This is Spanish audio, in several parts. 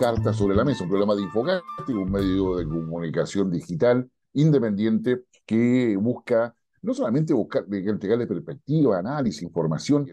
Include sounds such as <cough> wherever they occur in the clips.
cartas sobre la mesa, un programa de infográfico, un medio de comunicación digital independiente que busca no solamente buscar, entregarle perspectiva, análisis, información.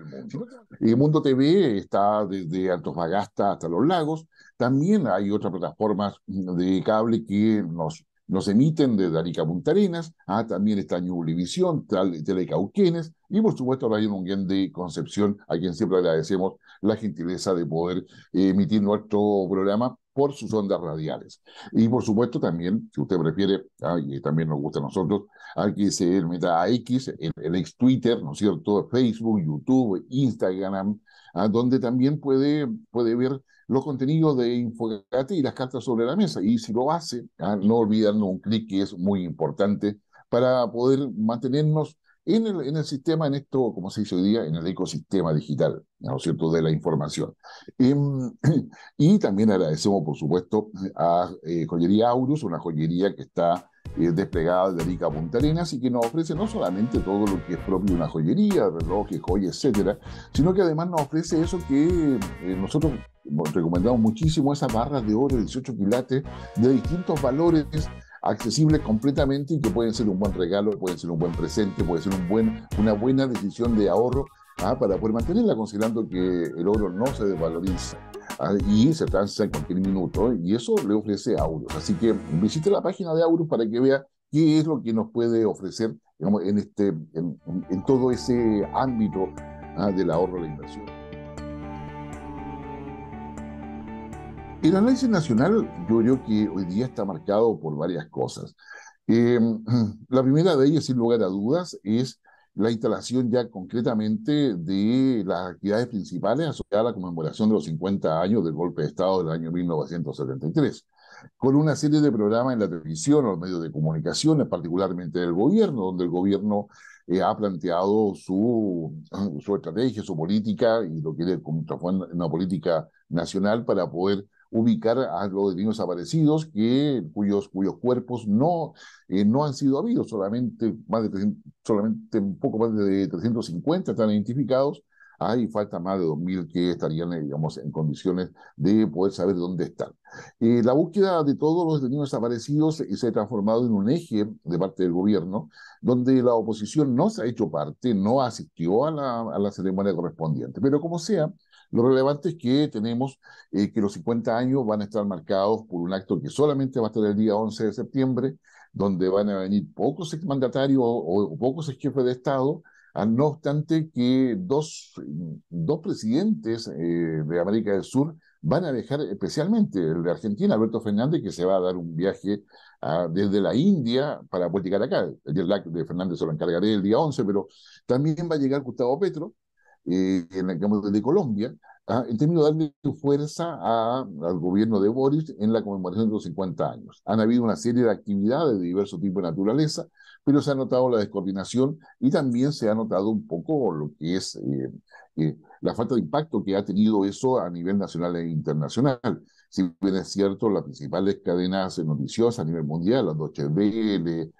El Mundo TV está desde Bagasta hasta Los Lagos. También hay otras plataformas de cable que nos, nos emiten desde Arica Muntarenas, Ah, también está Ñublivisión, Telecauquenes. Y por supuesto, un Munguén de Concepción, a quien siempre agradecemos la gentileza de poder eh, emitir nuestro programa por sus ondas radiales. Y por supuesto también, si usted prefiere, y también nos gusta a nosotros, aquí que se meta a X, el, ex Twitter, ¿no es cierto? Facebook, YouTube, Instagram, donde también puede, puede ver los contenidos de Infogate y las cartas sobre la mesa. Y si lo hace, ah, no olvidando un clic que es muy importante para poder mantenernos en el, en sistema, en esto, como se dice hoy día, en el ecosistema digital, ¿no es cierto?, de la información. Em, <clears throat> y también agradecemos, por supuesto, a eh, Joyería Aurus, una joyería que está eh, desplegada de Arica Punta Arenas y que nos ofrece no solamente todo lo que es propio de una joyería, relojes, joyas, etcétera, sino que además nos ofrece eso que eh, nosotros recomendamos muchísimo, esas barras de oro de 18 quilates de distintos valores accesibles completamente y que pueden ser un buen regalo, pueden ser un buen presente, puede ser una buena decisión de ahorro ¿ah? para poder mantenerla, considerando que el oro no se desvaloriza ¿ah? y se transa en cualquier minuto y eso le ofrece Aurus. Así que visite la página de Aurus para que vea qué es lo que nos puede ofrecer este, en, todo ese ámbito ¿ah? del ahorro de la inversión. El análisis nacional yo creo que hoy día está marcado por varias cosas. Em, <clears throat> la primera de ellas, sin lugar a dudas, es la instalación ya concretamente de las actividades principales asociadas a la conmemoración de los 50 años del golpe de Estado del año 1973, con una serie de programas en la televisión, en los medios de comunicaciones, particularmente del gobierno, donde el gobierno eh, ha planteado <clears throat> su, estrategia, su política y lo que es una política nacional para poder ubicar a los niños desaparecidos que, cuyos, cuyos cuerpos no, eh, no han sido habidos, solamente, más de solamente un poco más de 350 están identificados, hay falta más de 2.000 que estarían, eh, digamos, en condiciones de poder saber dónde están. Eh, la búsqueda de todos los detenidos desaparecidos se ha transformado en un eje de parte del gobierno, donde la oposición no se ha hecho parte, no asistió a la, a la ceremonia correspondiente. Pero como sea, lo relevante es que tenemos eh, que los 50 años van a estar marcados por un acto que solamente va a estar el día 11 de septiembre, donde van a venir pocos exmandatarios o, o pocos jefes de Estado, no obstante que dos, dos presidentes eh, de América del Sur van a dejar especialmente el de Argentina, Alberto Fernández, que se va a dar un viaje desde la India para de pues acá. El de Fernández se lo encargaré el día 11, pero también va a llegar Gustavo Petro, eh, en el caso de Colombia, ¿ah? en términos de darle fuerza al gobierno de Boris en la conmemoración de los 50 años. Han habido una serie de actividades de diversos tipos de naturaleza, pero se ha notado la descoordinación y también se ha notado un poco lo que es eh, eh, la falta de impacto que ha tenido eso a nivel nacional e internacional. Si bien es cierto, las principales cadenas noticiosas a nivel mundial, las Deutsche Welle,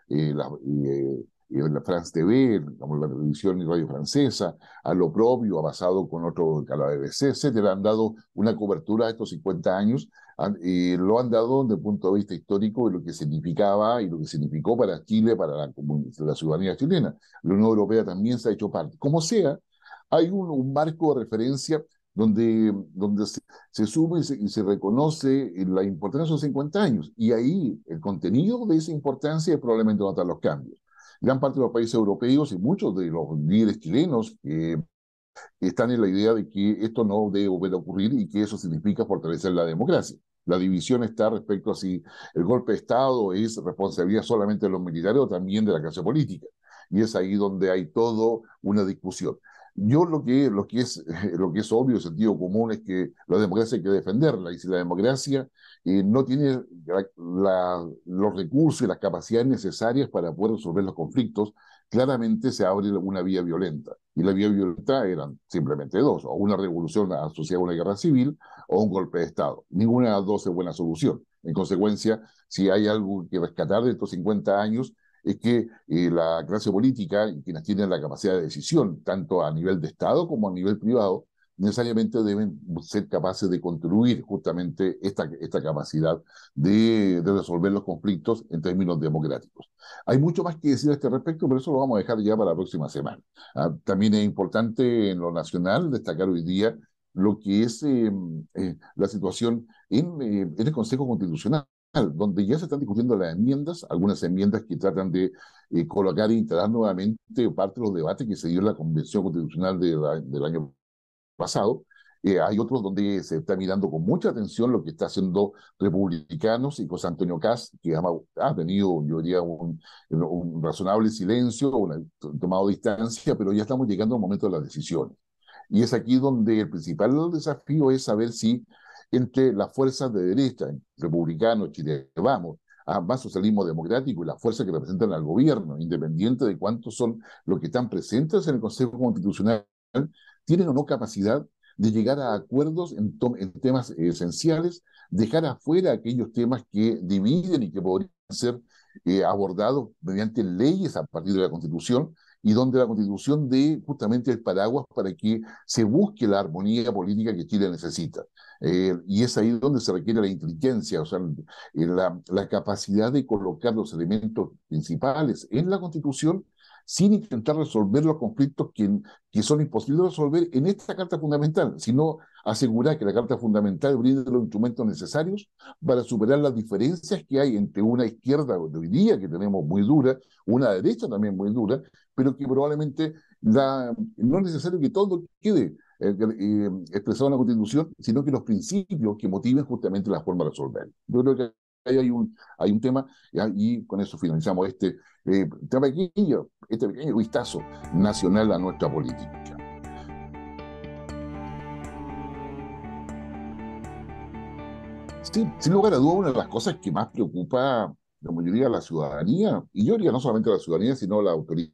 en eh, la France TV, como la televisión y radio francesa, a lo propio, ha pasado con otro, a la BBC, etcétera, han dado una cobertura a estos 50 años, lo han dado desde el punto de vista histórico de lo que significaba y lo que significó para Chile, para la, la ciudadanía chilena. La Unión Europea también se ha hecho parte. Como sea, hay un, marco de referencia donde, donde se, suma sube y se, reconoce la importancia de esos 50 años. Y ahí el contenido de esa importancia es probablemente notar los cambios gran parte de los países europeos y muchos de los líderes chilenos que están en la idea de que esto no debe volver ocurrir y que eso significa fortalecer la democracia. La división está respecto a si el golpe de Estado es responsabilidad solamente de los militares o también de la clase política. Y es ahí donde hay toda una discusión. Yo lo que, lo que, es, <laughs> lo que es obvio, sentido común, es que la democracia hay que defenderla. Y si la democracia eh, no tiene los recursos y las capacidades necesarias para poder resolver los conflictos, claramente se abre una vía violenta. Y la vía violenta eran simplemente dos, o una revolución asociada a una guerra civil o un golpe de Estado. Ninguna de las dos es buena solución. En consecuencia, si hay algo que rescatar de estos 50 años, es que eh, la clase política, quienes tienen la capacidad de decisión, tanto a nivel de Estado como a nivel privado, necesariamente deben ser capaces de construir justamente esta, esta capacidad de, resolver los conflictos en términos democráticos. Hay mucho más que decir a este respecto, pero eso lo vamos a dejar ya para la próxima semana. ¿ah? también es importante en lo nacional destacar hoy día lo que es em, eh, la situación eh, en el Consejo Constitucional donde ya se están discutiendo las enmiendas, algunas enmiendas que tratan de eh, colocar e instalar nuevamente parte de los debates que se dio en la Convención Constitucional del año pasado. Eh, hay otros donde se está mirando con mucha atención lo que está haciendo Republicanos y José Antonio Cas, que ha, tenido, yo diría, un, un razonable silencio, ha tomado distancia, pero ya estamos llegando al momento de las decisiones. Y es aquí donde el principal desafío es saber si entre las fuerzas de derecha, republicanos, Chile Vamos, más socialismo democrático y las fuerzas que representan al gobierno, independiente de cuántos son los que están presentes en el Consejo Constitucional, tienen o no capacidad de llegar a acuerdos en, temas esenciales, dejar afuera aquellos temas que dividen y que podrían ser eh, abordados mediante leyes a partir de la Constitución y donde la Constitución dé justamente el paraguas para que se busque la armonía política que Chile necesita. Eh, y es ahí donde se requiere la inteligencia, o sea, eh, la, capacidad de colocar los elementos principales en la Constitución sin intentar resolver los conflictos que, que, son imposibles de resolver en esta Carta Fundamental, sino asegurar que la Carta Fundamental brinde los instrumentos necesarios para superar las diferencias que hay entre una izquierda de hoy día, que tenemos muy dura, una derecha también muy dura, pero que probablemente no es necesario que todo quede eh, eh, expresado en la Constitución, sino que los principios que motiven justamente la forma de resolver. Yo creo que ahí hay un, hay un tema y con eso finalizamos este, eh, pequeño, este vistazo nacional a nuestra política. Sí, sin lugar a duda, una de las cosas que más preocupa la mayoría de la ciudadanía, y yo diría no solamente a la ciudadanía, sino a las autoridades.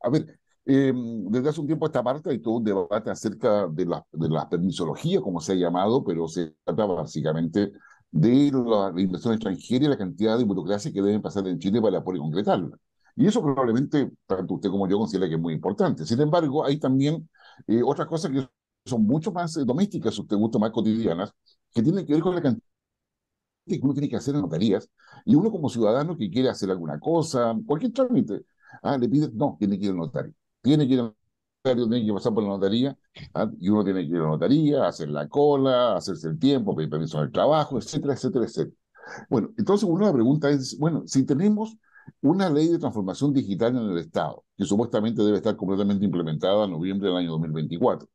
A ver, eh, desde hace un tiempo esta parte hay todo un debate acerca de la, de la permisología, como se ha llamado, pero se trata básicamente de la, inversión extranjera y la cantidad de burocracia que deben pasar en Chile para poder concretarla. Y eso probablemente, tanto usted como yo, considera que es muy importante. Sin embargo, hay también eh, otras cosas que son mucho más eh, domésticas, si usted gusta, más cotidianas, que tienen que ver con la cantidad que uno tiene que hacer en notarías. Y uno como ciudadano que quiere hacer alguna cosa, cualquier trámite, ah, le pide, no, tiene que ir al notario tiene que ir al notario, tiene que pasar por la notaría, ah, y uno tiene que ir a la notaría, hacer la cola, hacerse el tiempo, pedir permiso en el trabajo, etcétera, etcétera, etcétera. Bueno, entonces una pregunta es, bueno, si tenemos una ley de transformación digital en el Estado, que supuestamente debe estar completamente implementada en noviembre del año 2024,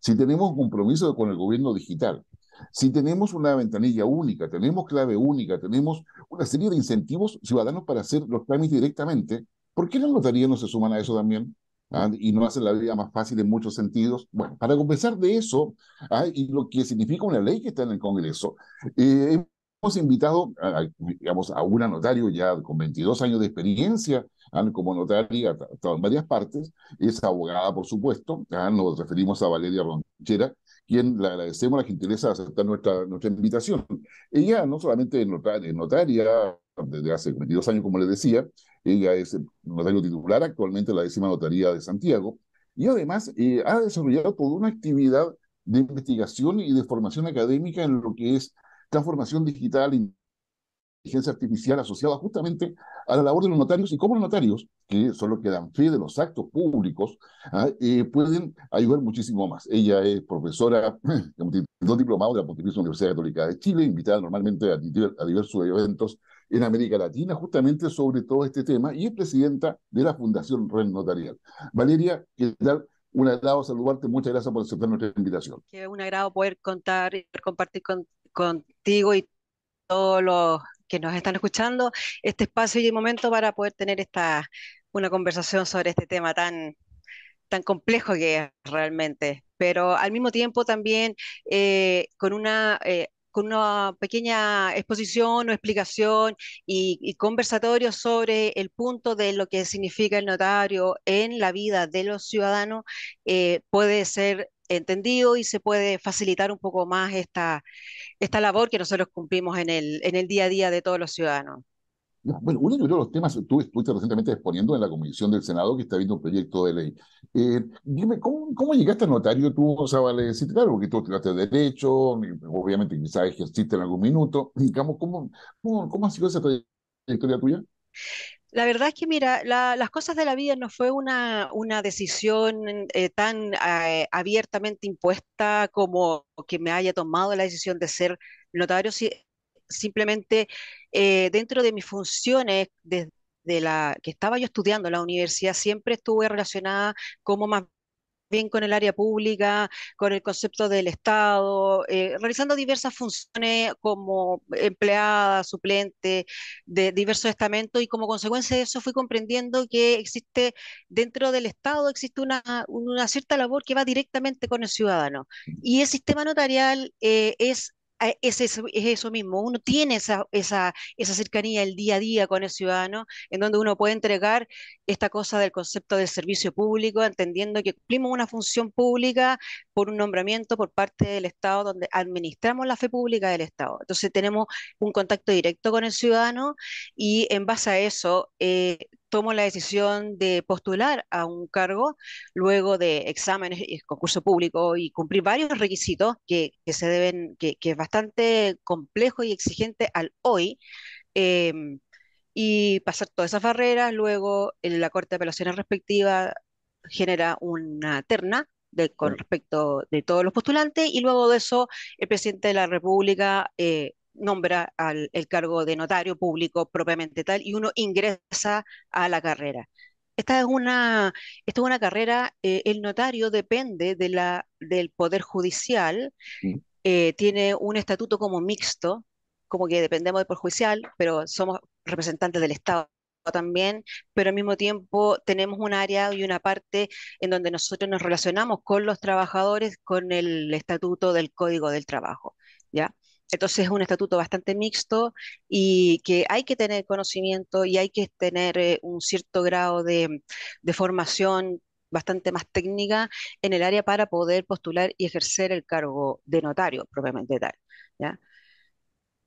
si tenemos un compromiso con el gobierno digital, si tenemos una ventanilla única, tenemos clave única, tenemos una serie de incentivos ciudadanos para hacer los trámites directamente, ¿por qué las notarías no se suman a eso también? ¿ah? y no hace la vida más fácil en muchos sentidos. Bueno, para compensar de eso ¿ah? y lo que significa una ley que está en el Congreso, eh, hemos invitado a, digamos, a una notario ya con 22 años de experiencia ¿ah? como notaria, ha estado en varias partes, es abogada, por supuesto, nos referimos a Valeria Ronchera, quien le agradecemos la gentileza de aceptar nuestra, nuestra invitación. Ella no solamente es notaria, notaria desde hace 22 años, como les decía, ella es eh, notario titular actualmente de la décima notaría de Santiago y además eh, ha desarrollado toda una actividad de investigación y de formación académica en lo que es transformación digital, inteligencia artificial asociada justamente a la labor de los notarios y cómo los notarios, que son los que dan fe de los actos públicos, ah, eh, pueden ayudar muchísimo más. Ella es profesora, <laughs> dos diplomados de la Pontificia Universidad Católica de Chile, invitada normalmente a, a diversos eventos en América Latina justamente sobre todo este tema y es presidenta de la Fundación Ren Notarial. Valeria, ¿qué tal? Un agrado saludarte, muchas gracias por aceptar nuestra invitación. Qué un agrado poder contar y compartir contigo y todos los que nos están escuchando este espacio y el momento para poder tener esta una conversación sobre este tema tan tan complejo que es realmente, pero al mismo tiempo también eh, con una eh, con una pequeña exposición o explicación y, conversatorio sobre el punto de lo que significa el notario en la vida de los ciudadanos, eh, puede ser entendido y se puede facilitar un poco más esta, esta labor que nosotros cumplimos en el, en el día a día de todos los ciudadanos. Bueno, uno de los temas, tú estuviste recientemente exponiendo en la Comisión del Senado que está viendo un proyecto de ley. Eh, dime, ¿cómo, llegaste a notario tú, o claro, porque tú estudiaste de Derecho, obviamente quizás ejerciste en algún minuto, <laughs> digamos, ¿cómo, cómo, ha sido esa trayectoria tuya? La verdad es que, mira, las cosas de la vida no fue una, una decisión eh, tan eh, abiertamente impuesta como que me haya tomado la decisión de ser notario. Si, simplemente eh, dentro de mis funciones desde la que estaba yo estudiando en la universidad, siempre estuve relacionada como más bien con el área pública, con el concepto del Estado, eh, realizando diversas funciones como empleada, suplente de diversos estamentos y como consecuencia de eso fui comprendiendo que existe dentro del Estado, existe una, cierta labor que va directamente con el ciudadano. Y el sistema notarial eh, es es eso, mismo, uno tiene esa, esa, cercanía el día a día con el ciudadano, en donde uno puede entregar esta cosa del concepto del servicio público, entendiendo que cumplimos una función pública por un nombramiento por parte del Estado, donde administramos la fe pública del Estado. Entonces tenemos un contacto directo con el ciudadano y en base a eso... Eh, tomó la decisión de postular a un cargo luego de exámenes y concurso público y cumplir varios requisitos que, se deben, que, es bastante complejo y exigente al hoy. Em, y pasar todas esas barreras, luego en la Corte de Apelaciones respectiva genera una terna de, con respecto de todos los postulantes y luego de eso el presidente de la República eh, nombra al cargo de notario público propiamente tal y uno ingresa a la carrera. Esta es una, esta una carrera, eh, el notario depende de la, del Poder Judicial, mm. eh, tiene un estatuto como mixto, como que dependemos del Poder Judicial, pero somos representantes del Estado también, pero al mismo tiempo tenemos un área y una parte en donde nosotros nos relacionamos con los trabajadores con el estatuto del Código del Trabajo, ¿ya? Entonces es un estatuto bastante mixto y que hay que tener conocimiento y hay que tener eh, un cierto grado de, formación bastante más técnica en el área para poder postular y ejercer el cargo de notario propiamente tal. ¿ya?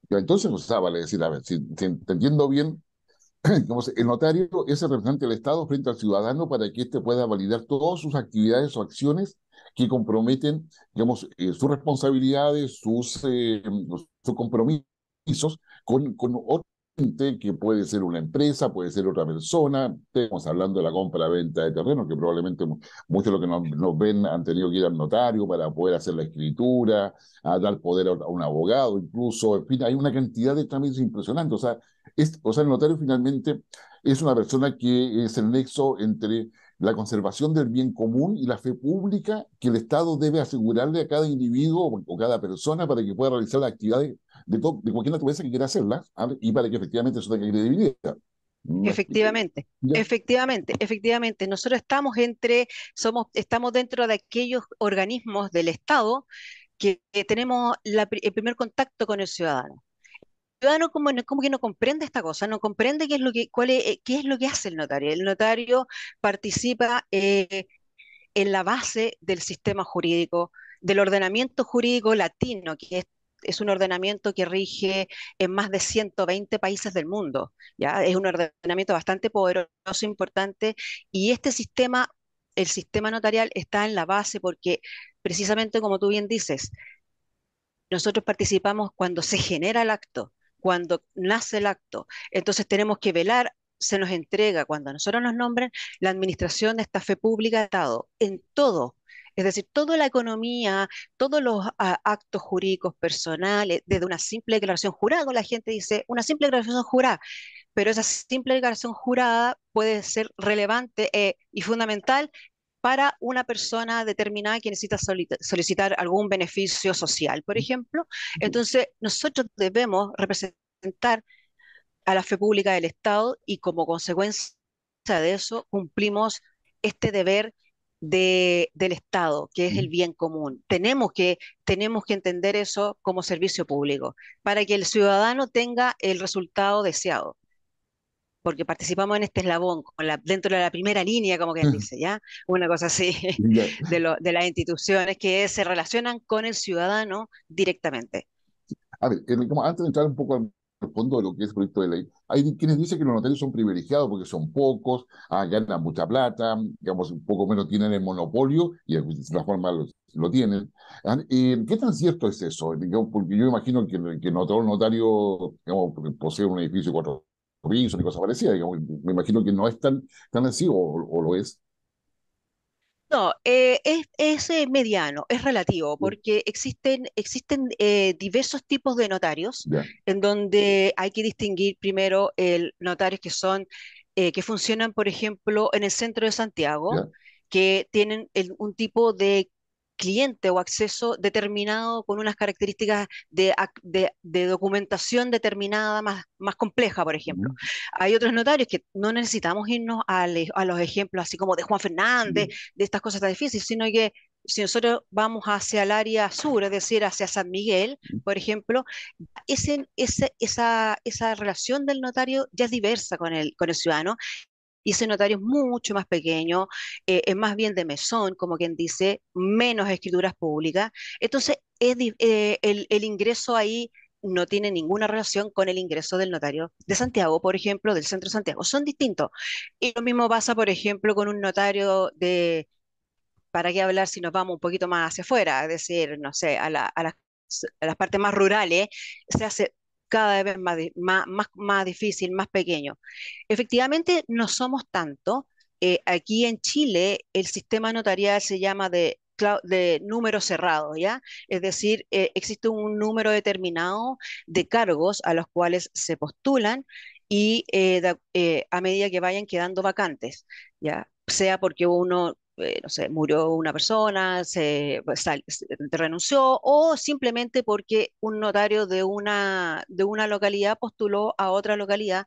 Entonces, se vale decir, a ver, si, te entendiendo bien, <clears throat> el notario es el representante del Estado frente al ciudadano para que éste pueda validar todas sus actividades o acciones que comprometen, digamos, eh, sus responsabilidades, eh, sus, compromisos con, con otra gente que puede ser una empresa, puede ser otra persona. Estamos hablando de la compra-venta de terreno, que probablemente muchos de los que nos, ven han tenido que ir al notario para poder hacer la escritura, a dar poder a, un abogado, incluso. En fin, hay una cantidad de trámites impresionantes. O sea, o sea, el notario finalmente es una persona que es el nexo entre la conservación del bien común y la fe pública que el Estado debe asegurarle a cada individuo o cada persona para que pueda realizar las actividades de, cualquier naturaleza que quiera hacerlas y para que efectivamente eso tenga credibilidad. Efectivamente, efectivamente, efectivamente. Nosotros estamos entre, somos, estamos dentro de aquellos organismos del Estado que, tenemos el primer contacto con el ciudadano ciudadano como, como que no comprende esta cosa, no comprende qué es lo que, es, eh, qué es lo que hace el notario. El notario participa eh, en la base del sistema jurídico, del ordenamiento jurídico latino, que es, es, un ordenamiento que rige en más de 120 países del mundo. ¿ya? Es un ordenamiento bastante poderoso, importante, y este sistema, el sistema notarial, está en la base porque, precisamente como tú bien dices, nosotros participamos cuando se genera el acto, cuando nace el acto. Entonces tenemos que velar, se nos entrega cuando a nosotros nos nombren la administración de esta fe pública Estado, en todo. Es decir, toda la economía, todos los actos jurídicos personales, desde una simple declaración jurada, la gente dice, una simple declaración jurada, pero esa simple declaración jurada puede ser relevante eh, y fundamental para una persona determinada que necesita solicitar algún beneficio social, por ejemplo. Entonces, nosotros debemos representar a la fe pública del Estado y como consecuencia de eso cumplimos este deber del Estado, que es el bien común. Tenemos que, tenemos que entender eso como servicio público para que el ciudadano tenga el resultado deseado porque participamos en este eslabón, dentro de la primera línea, como que él mm. dice, ¿ya? Una cosa así, <laughs> de, las instituciones que se relacionan con el ciudadano directamente. A ver, eh, antes de entrar un poco al fondo de lo que es el proyecto de ley, hay quienes dicen que los notarios son privilegiados porque son pocos, ah, ganan mucha plata, digamos, un poco menos tienen el monopolio y de alguna forma lo, tienen. Ah, eh, ¿Qué tan cierto es eso? porque yo imagino que, el no notario posee un edificio de cuatro me imagino que no es tan, tan así o, lo es. No, eh, es, eh, mediano, es relativo, porque existen, existen eh, diversos tipos de notarios, en donde hay que distinguir primero el notarios que son, que funcionan, por ejemplo, en el centro de Santiago, que tienen un tipo de cliente o acceso determinado con unas características de, documentación determinada más, más compleja, por ejemplo. Hay otros notarios que no necesitamos irnos e, a, los ejemplos así como de Juan Fernández, de estas cosas tan difíciles, sino que si nosotros vamos hacia el área sur, es decir, hacia San Miguel, por ejemplo, esa, esa, relación del notario ya es diversa con el, con el ciudadano y ese notario es mucho más pequeño, eh, es más bien de mesón, como quien dice, menos escrituras públicas. Entonces, eh, el, ingreso ahí no tiene ninguna relación con el ingreso del notario de Santiago, por ejemplo, del centro de Santiago. Son distintos. Y lo mismo pasa, por ejemplo, con un notario de, ¿para qué hablar si nos vamos un poquito más hacia afuera? Es decir, no sé, a las partes más rurales, se hace cada vez más, más, difícil, más pequeño. Efectivamente, no somos tanto. Eh, aquí en Chile el sistema notarial se llama de, de número cerrado, ¿ya? Es decir, eh, existe un número determinado de cargos a los cuales se postulan y eh, a medida que vayan quedando vacantes, ¿ya? Sea porque uno eh, no sé, murió una persona, pues, se, renunció, o simplemente porque un notario de una, de una localidad postuló a otra localidad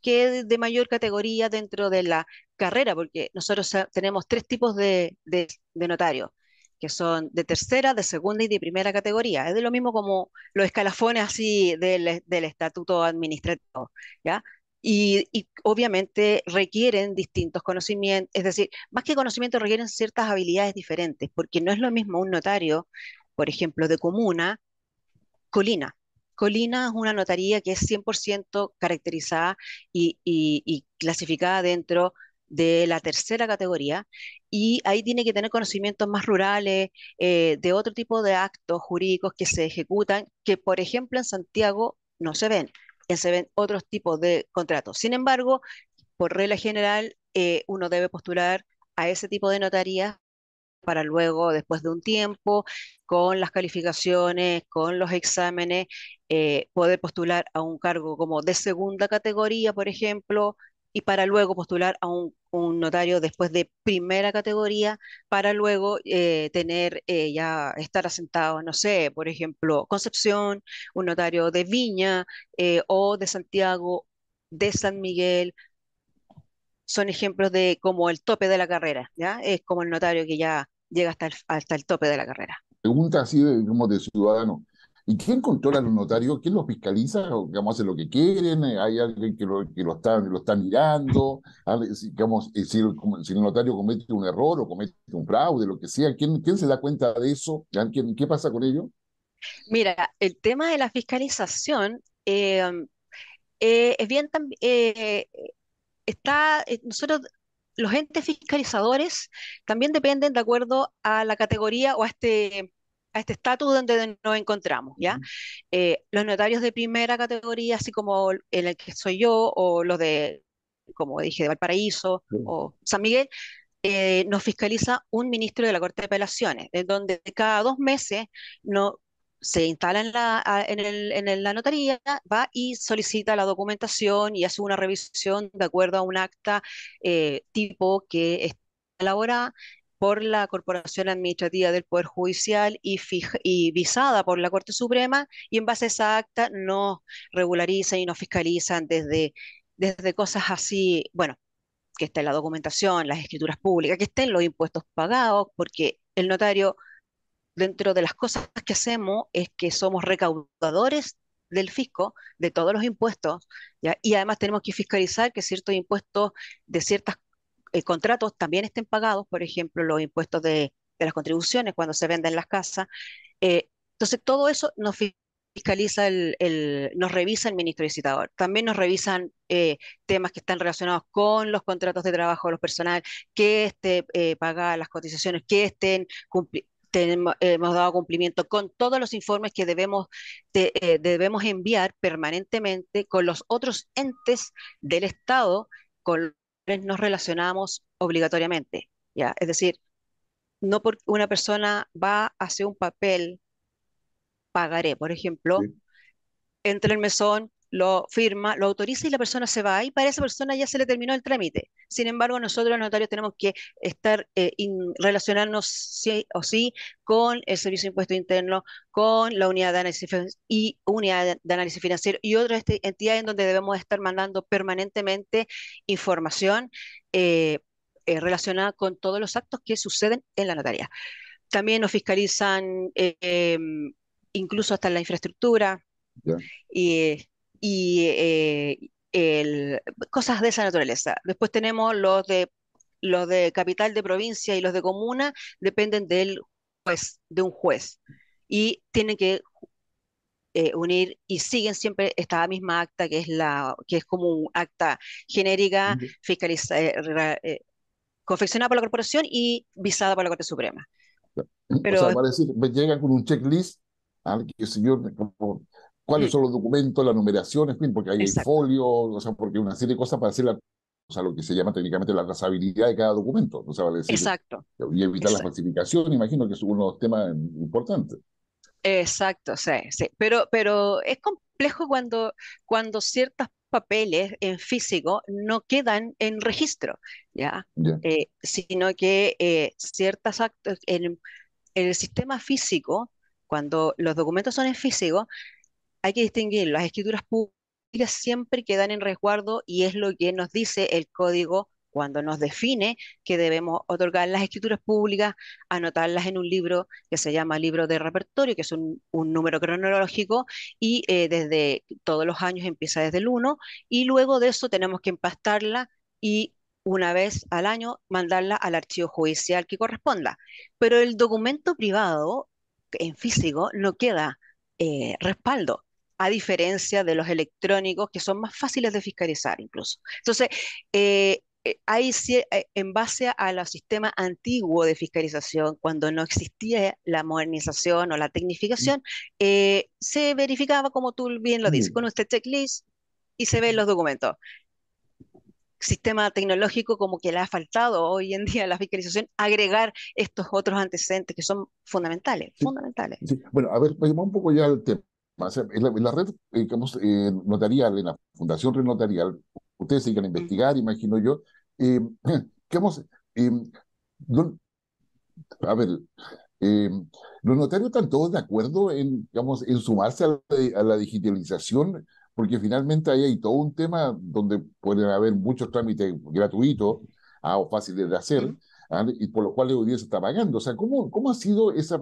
que es de mayor categoría dentro de la carrera, porque nosotros tenemos tres tipos de, de, notarios, que son de tercera, de segunda y de primera categoría. Es de lo mismo como los escalafones así del, del estatuto administrativo, ¿ya? y, obviamente requieren distintos conocimientos, es decir, más que conocimiento requieren ciertas habilidades diferentes, porque no es lo mismo un notario, por ejemplo, de comuna, colina. Colina es una notaría que es 100% caracterizada y, clasificada dentro de la tercera categoría y ahí tiene que tener conocimientos más rurales eh, de otro tipo de actos jurídicos que se ejecutan que, por ejemplo, en Santiago no se ven se ven otros tipos de contratos. Sin embargo, por regla general, eh, uno debe postular a ese tipo de notarías para luego, después de un tiempo, con las calificaciones, con los exámenes, eh, poder postular a un cargo como de segunda categoría, por ejemplo, y para luego postular a un, notario después de primera categoría, para luego eh, tener eh, ya estar asentado, no sé, por ejemplo, Concepción, un notario de Viña eh, o de Santiago, de San Miguel. Son ejemplos de como el tope de la carrera, ¿ya? Es como el notario que ya llega hasta el, hasta el tope de la carrera. Pregunta así de, como de ciudadano. ¿Y quién controla a los notarios? ¿Quién los fiscaliza? Digamos, hacen lo que quieren, eh, hay alguien que lo, que lo, está, mirando, digamos, eh, si, el, notario comete un error o comete un fraude, lo que sea, ¿quién, se da cuenta de eso? ¿Qué pasa con ello? Mira, el tema de la fiscalización em, eh, es bien está, nosotros los entes fiscalizadores también dependen de acuerdo a la categoría o a este a este estatus donde nos encontramos, ¿ya? Eh, los notarios de primera categoría, así como el, que soy yo, o los de, como dije, de Valparaíso o San Miguel, eh, nos fiscaliza un ministro de la Corte de Apelaciones, en donde cada dos meses no, se instala en la, en, la notaría, va y solicita la documentación y hace una revisión de acuerdo a un acta eh, tipo que está elaborada por la Corporación Administrativa del Poder Judicial y, y visada por la Corte Suprema, y en base a esa acta nos regularizan y nos fiscalizan desde, desde cosas así, bueno, que esté la documentación, las escrituras públicas, que estén los impuestos pagados, porque el notario, dentro de las cosas que hacemos, es que somos recaudadores del fisco, de todos los impuestos, y además tenemos que fiscalizar que ciertos impuestos de ciertas eh, contratos también estén pagados, por ejemplo, los impuestos de, las contribuciones cuando se venden las casas. Eh, entonces, todo eso nos fiscaliza, el, nos revisa el ministro licitador. También nos revisan eh, temas que están relacionados con los contratos de trabajo los personales que esté pagadas las cotizaciones, que estén hemos dado cumplimiento con todos los informes que debemos, debemos enviar permanentemente con los otros entes del Estado, con nos relacionamos obligatoriamente, ¿ya? Es decir, no porque una persona va hacer un papel, pagaré, por ejemplo, entre el mesón, lo firma, lo autoriza y la persona se va. Y para esa persona ya se le terminó el trámite. Sin embargo, nosotros los notarios tenemos que estar eh, relacionarnos sí o sí con el Servicio de Impuesto Interno, con la Unidad de Análisis y Unidad de Análisis Financiero y otras entidades en donde debemos estar mandando permanentemente información eh, eh, relacionada con todos los actos que suceden en la notaría. También nos fiscalizan eh, em, incluso hasta la infraestructura. Y y eh, el, cosas de esa naturaleza. Después tenemos los de, los de capital de provincia y los de comuna, dependen del juez, de un juez, y tienen que eh, unir y siguen siempre esta misma acta que es, la, que es como un acta genérica, eh, confeccionada por la corporación y visada por la Corte Suprema. Pero, o sea, para decir, me llega con un checklist al que el señor como cuáles son los documentos, la numeración, porque hay folio, o sea, porque una serie de cosas para hacer o sea, lo que se llama técnicamente la trazabilidad de cada documento. O sea, decir, Exacto. Y evitar la falsificación, imagino que es uno de los temas importantes. Exacto, sí, sí. Pero, pero es complejo cuando, cuando ciertas papeles en físico no quedan en registro, ¿ya? Eh, sino que eh, ciertas actos en, en, el sistema físico, cuando los documentos son en físico, hay que distinguir, las escrituras públicas siempre quedan en resguardo y es lo que nos dice el código cuando nos define que debemos otorgar las escrituras públicas, anotarlas en un libro que se llama libro de repertorio, que es un, número cronológico, y eh, desde todos los años empieza desde el 1, y luego de eso tenemos que empastarla y una vez al año mandarla al archivo judicial que corresponda. Pero el documento privado en físico no queda eh, respaldo a diferencia de los electrónicos que son más fáciles de fiscalizar incluso. Entonces, eh, eh sí eh, en base al sistema antiguo de fiscalización, cuando no existía la modernización o la tecnificación, eh, se verificaba, como tú bien lo dices, mm. con este checklist y se ven los documentos. Sistema tecnológico como que le ha faltado hoy en día la fiscalización agregar estos otros antecedentes que son fundamentales, fundamentales. Bueno, a ver, vamos un poco ya al tema la, la red, eh, eh, notarial, en la Fundación Red Notarial, ustedes sigan a investigar, imagino yo, eh, <laughs> eh a ver, los notarios están todos de acuerdo en, digamos, en sumarse a la, digitalización, porque finalmente ahí hay todo un tema donde pueden haber muchos trámites gratuitos ah, o fáciles de hacer, ah, y por lo cual hoy día está pagando. O sea, ¿cómo, cómo ha sido esa,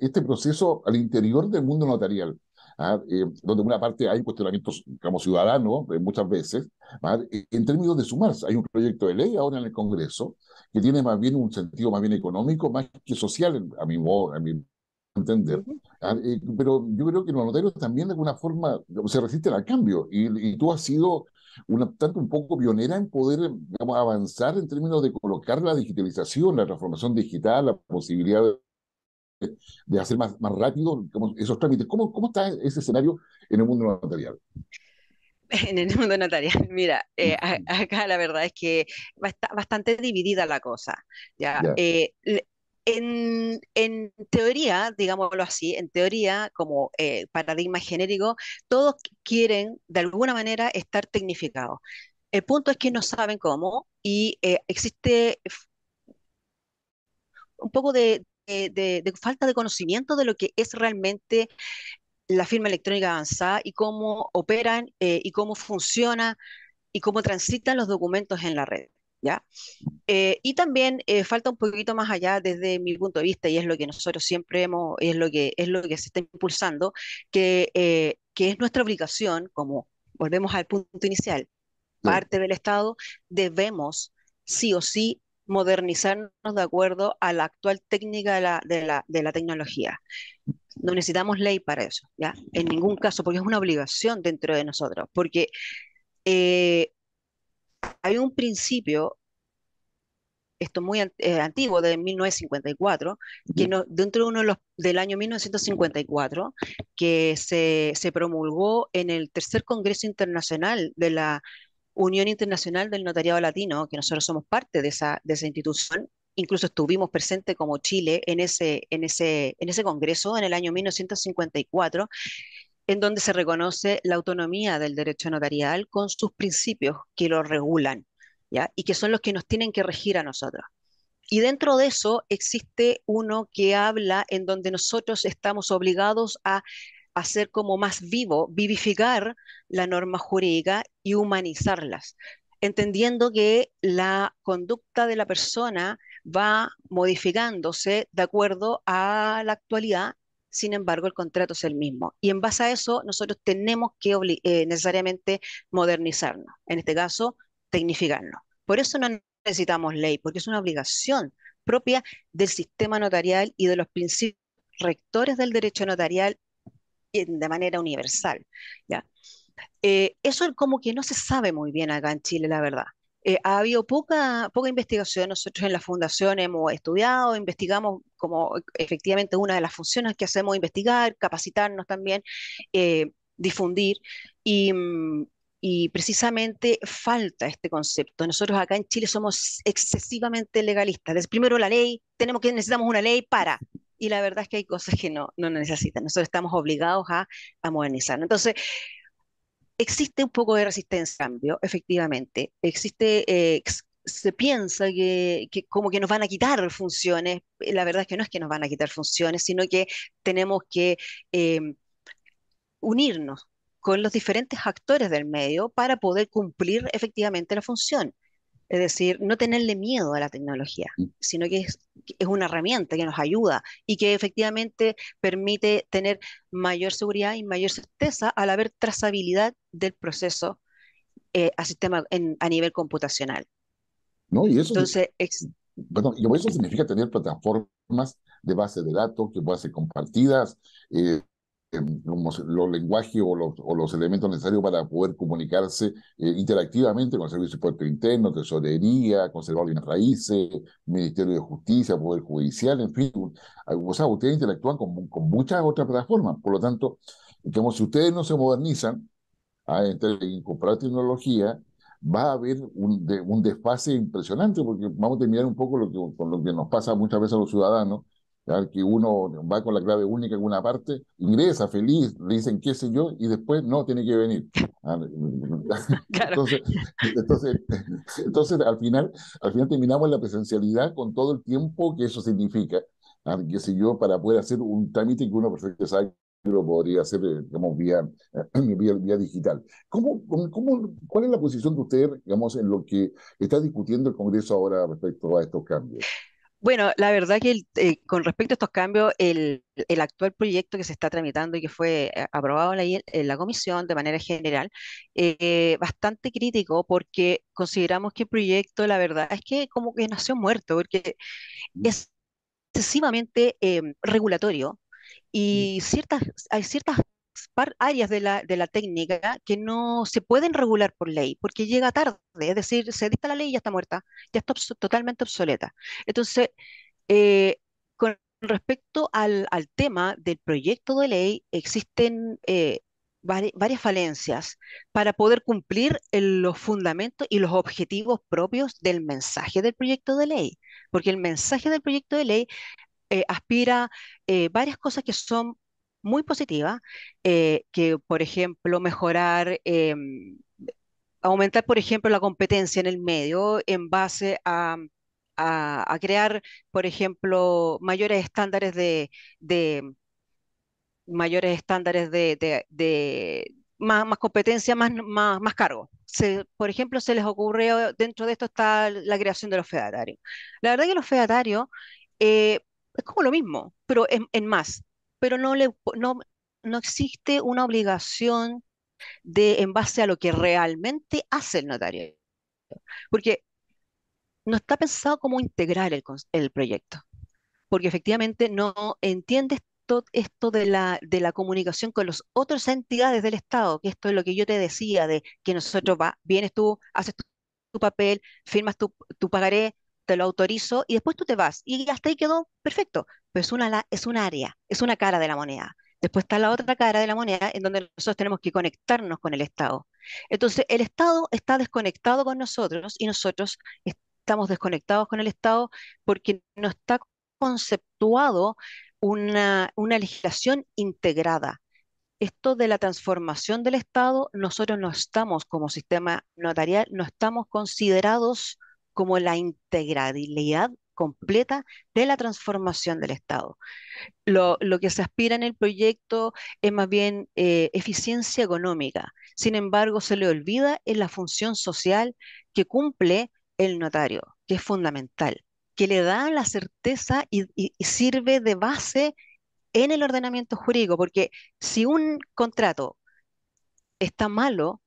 este proceso al interior del mundo notarial? donde ¿ah? en eh, donde una parte hay cuestionamientos, como ciudadanos eh, muchas veces, ¿ah? en términos de sumarse. Hay un proyecto de ley ahora en el Congreso que tiene más bien un sentido más bien económico, más que social, a mi modo, a mi entender. ¿ah? Eh, pero yo creo que los notarios también de alguna forma se resisten al cambio y, tú has sido una, tanto un poco pionera en poder avanzar en términos de colocar la digitalización, la transformación digital, la posibilidad de <laughs> de hacer más, más rápido esos trámites. ¿Cómo, ¿Cómo está ese escenario en el mundo notarial? <laughs> en el mundo notarial. Mira, eh, mm. acá la verdad es que está bastante dividida la cosa. ¿ya? Eh, en, en, teoría, digámoslo así, en teoría, como eh, paradigma genérico, todos quieren de alguna manera estar tecnificados. El punto es que no saben cómo y existe un poco de, eh, de, falta de conocimiento de lo que es realmente la firma electrónica avanzada y cómo operan eh, y cómo funciona y cómo transitan los documentos en la red. ¿ya? Eh, y también falta un poquito más allá desde mi punto de vista, y es lo que nosotros siempre hemos, es lo que, es lo que se está impulsando, que, es nuestra obligación, como volvemos al punto inicial, parte del Estado, debemos sí o sí modernizarnos de acuerdo a la actual técnica de la, tecnología. No necesitamos ley para eso, ¿ya? En ningún caso, porque es una obligación dentro de nosotros, porque eh, hay un principio, esto muy eh, antiguo, de 1954, que no, dentro de uno de los, del año 1954, que se promulgó en el tercer Congreso Internacional de la Unión Internacional del Notariado Latino, que nosotros somos parte de esa, de esa institución, incluso estuvimos presentes como Chile en ese, en, ese, en ese congreso en el año 1954, en donde se reconoce la autonomía del derecho notarial con sus principios que lo regulan, ¿ya? y que son los que nos tienen que regir a nosotros. Y dentro de eso existe uno que habla en donde nosotros estamos obligados a hacer como más vivo, vivificar la norma jurídica y humanizarlas, entendiendo que la conducta de la persona va modificándose de acuerdo a la actualidad, sin embargo el contrato es el mismo. Y en base a eso nosotros tenemos que eh, necesariamente modernizarnos, en este caso, tecnificarnos. Por eso no necesitamos ley, porque es una obligación propia del sistema notarial y de los principios rectores del derecho notarial de manera universal. ¿ya? Eh, eso es como que no se sabe muy bien acá en Chile, la verdad. Eh, ha habido poca, poca investigación. Nosotros en la Fundación hemos estudiado, investigamos como efectivamente una de las funciones que hacemos, investigar, capacitarnos también, eh, difundir. Y, y precisamente falta este concepto. Nosotros acá en Chile somos excesivamente legalistas. Primero la ley, tenemos que necesitamos una ley para, y la verdad es que hay cosas que no, no necesitan. Nosotros estamos obligados a, modernizar. Entonces, existe un poco de resistencia al cambio, efectivamente. Existe, eh, se piensa que, como que nos van a quitar funciones. La verdad es que no es que nos van a quitar funciones, sino que tenemos que em, unirnos con los diferentes actores del medio para poder cumplir efectivamente la función. Es decir, no tenerle miedo a la tecnología, mm. sino que es, una herramienta que nos ayuda y que efectivamente permite tener mayor seguridad y mayor certeza al haber trazabilidad del proceso eh, a, sistema, a nivel computacional. No, y eso, bueno, eso significa tener plataformas de base de datos que puedan ser compartidas, eh, eh, los lenguajes o los, o los, elementos necesarios para poder comunicarse eh, interactivamente con el Servicio de Puerto Interno, Tesorería, Conservar las Raíces, Ministerio de Justicia, Poder Judicial, en fin. O sea, ustedes interactúan con, muchas otras plataformas. Por lo tanto, como si ustedes no se modernizan a ah, incorporar tecnología, va a haber un, de, un desfase impresionante, porque vamos a terminar un poco lo que, con lo que nos pasa muchas veces a los ciudadanos, que uno va con la clave única en una parte, ingresa feliz, le dicen qué sé yo, y después no, tiene que venir. <laughs> entonces, entonces, entonces, al, final, al final terminamos la presencialidad con todo el tiempo que eso significa, qué sé yo, para poder hacer un trámite que uno perfectamente sabe lo podría hacer, eh, digamos, eh, vía, vía, digital. ¿Cómo, cómo, cuál es la posición de usted, digamos, en lo que está discutiendo el Congreso ahora respecto a estos cambios? Bueno, la verdad que eh, con respecto a estos cambios, el, actual proyecto que se está tramitando y que fue eh, aprobado en la, comisión de manera general, eh, bastante crítico porque consideramos que el proyecto, la verdad, es que como que nació muerto, porque mm. es excesivamente em, regulatorio mm. y ciertas, hay ciertas áreas de la, técnica que no se pueden regular por ley, porque llega tarde, es decir, se dicta la ley y ya está muerta, ya está totalmente obsoleta. Entonces, eh, con respecto al, tema del proyecto de ley, existen eh, varias falencias para poder cumplir los fundamentos y los objetivos propios del mensaje del proyecto de ley, porque el mensaje del proyecto de ley eh, aspira varias cosas que son muy positiva, eh, que por ejemplo mejorar, em, aumentar por ejemplo la competencia en el medio en base a, crear por ejemplo mayores estándares de, em, mayores estándares de, más, competencia, más, más, más cargo. por ejemplo, se les ocurrió, dentro de esto está la creación de los fedatarios. La verdad que los fedatarios eh, es como lo mismo, pero en, en más pero no, le, no, existe una obligación de, en base a lo que realmente hace el notario. Porque no está pensado cómo integrar el, el proyecto, porque efectivamente no entiendes todo esto de la, comunicación con las otras entidades del Estado, que esto es lo que yo te decía, de que nosotros va, vienes tú, haces tu, papel, firmas tu pagaré, te lo autorizo y después tú te vas. Y hasta ahí quedó perfecto. Pero es una, es un área, es una cara de la moneda. Después está la otra cara de la moneda en donde nosotros tenemos que conectarnos con el Estado. Entonces, el Estado está desconectado con nosotros y nosotros estamos desconectados con el Estado porque no está conceptuado una, una legislación integrada esto de la transformación del Estado, nosotros no estamos como sistema notarial, no estamos considerados como la integralidad completa de la transformación del Estado. Lo, que se aspira en el proyecto es más bien eh, eficiencia económica. Sin embargo, se le olvida en la función social que cumple el notario, que es fundamental, que le da la certeza y sirve de base en el ordenamiento jurídico, porque si un contrato está malo,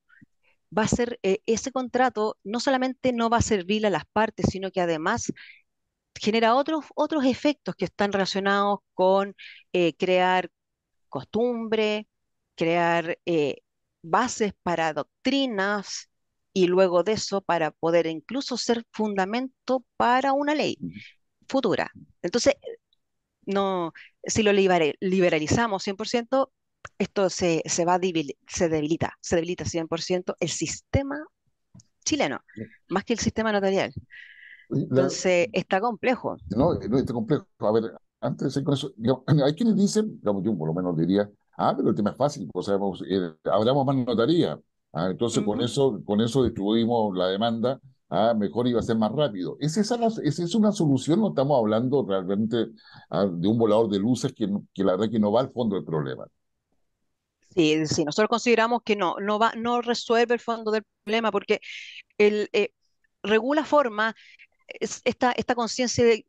va a ser, eh, ese contrato no solamente no va a servir a las partes, sino que además genera otros, otros efectos que están relacionados con eh, crear costumbre, crear eh, bases para doctrinas y luego de eso para poder incluso ser fundamento para una ley futura. Entonces, no, si lo liberalizamos 100%, esto se, se va se debilita, se debilita 100% el sistema chileno, más que el sistema notarial. Entonces, está complejo. No, no está complejo. A ver, antes de con eso, <clears throat> hay quienes dicen, yo por lo menos diría, ah, pero el tema es fácil, porque eh, hablamos más notaría. Ah, entonces, con eso con eso distribuimos la demanda, ah, mejor iba a ser más rápido. ¿Es esa, es, una solución? No estamos hablando realmente ah, de un volador de luces que, que la verdad que no va al fondo del problema. Sí, nosotros consideramos que no, no va, no resuelve el fondo del problema porque el, eh, regula forma esta, conciencia de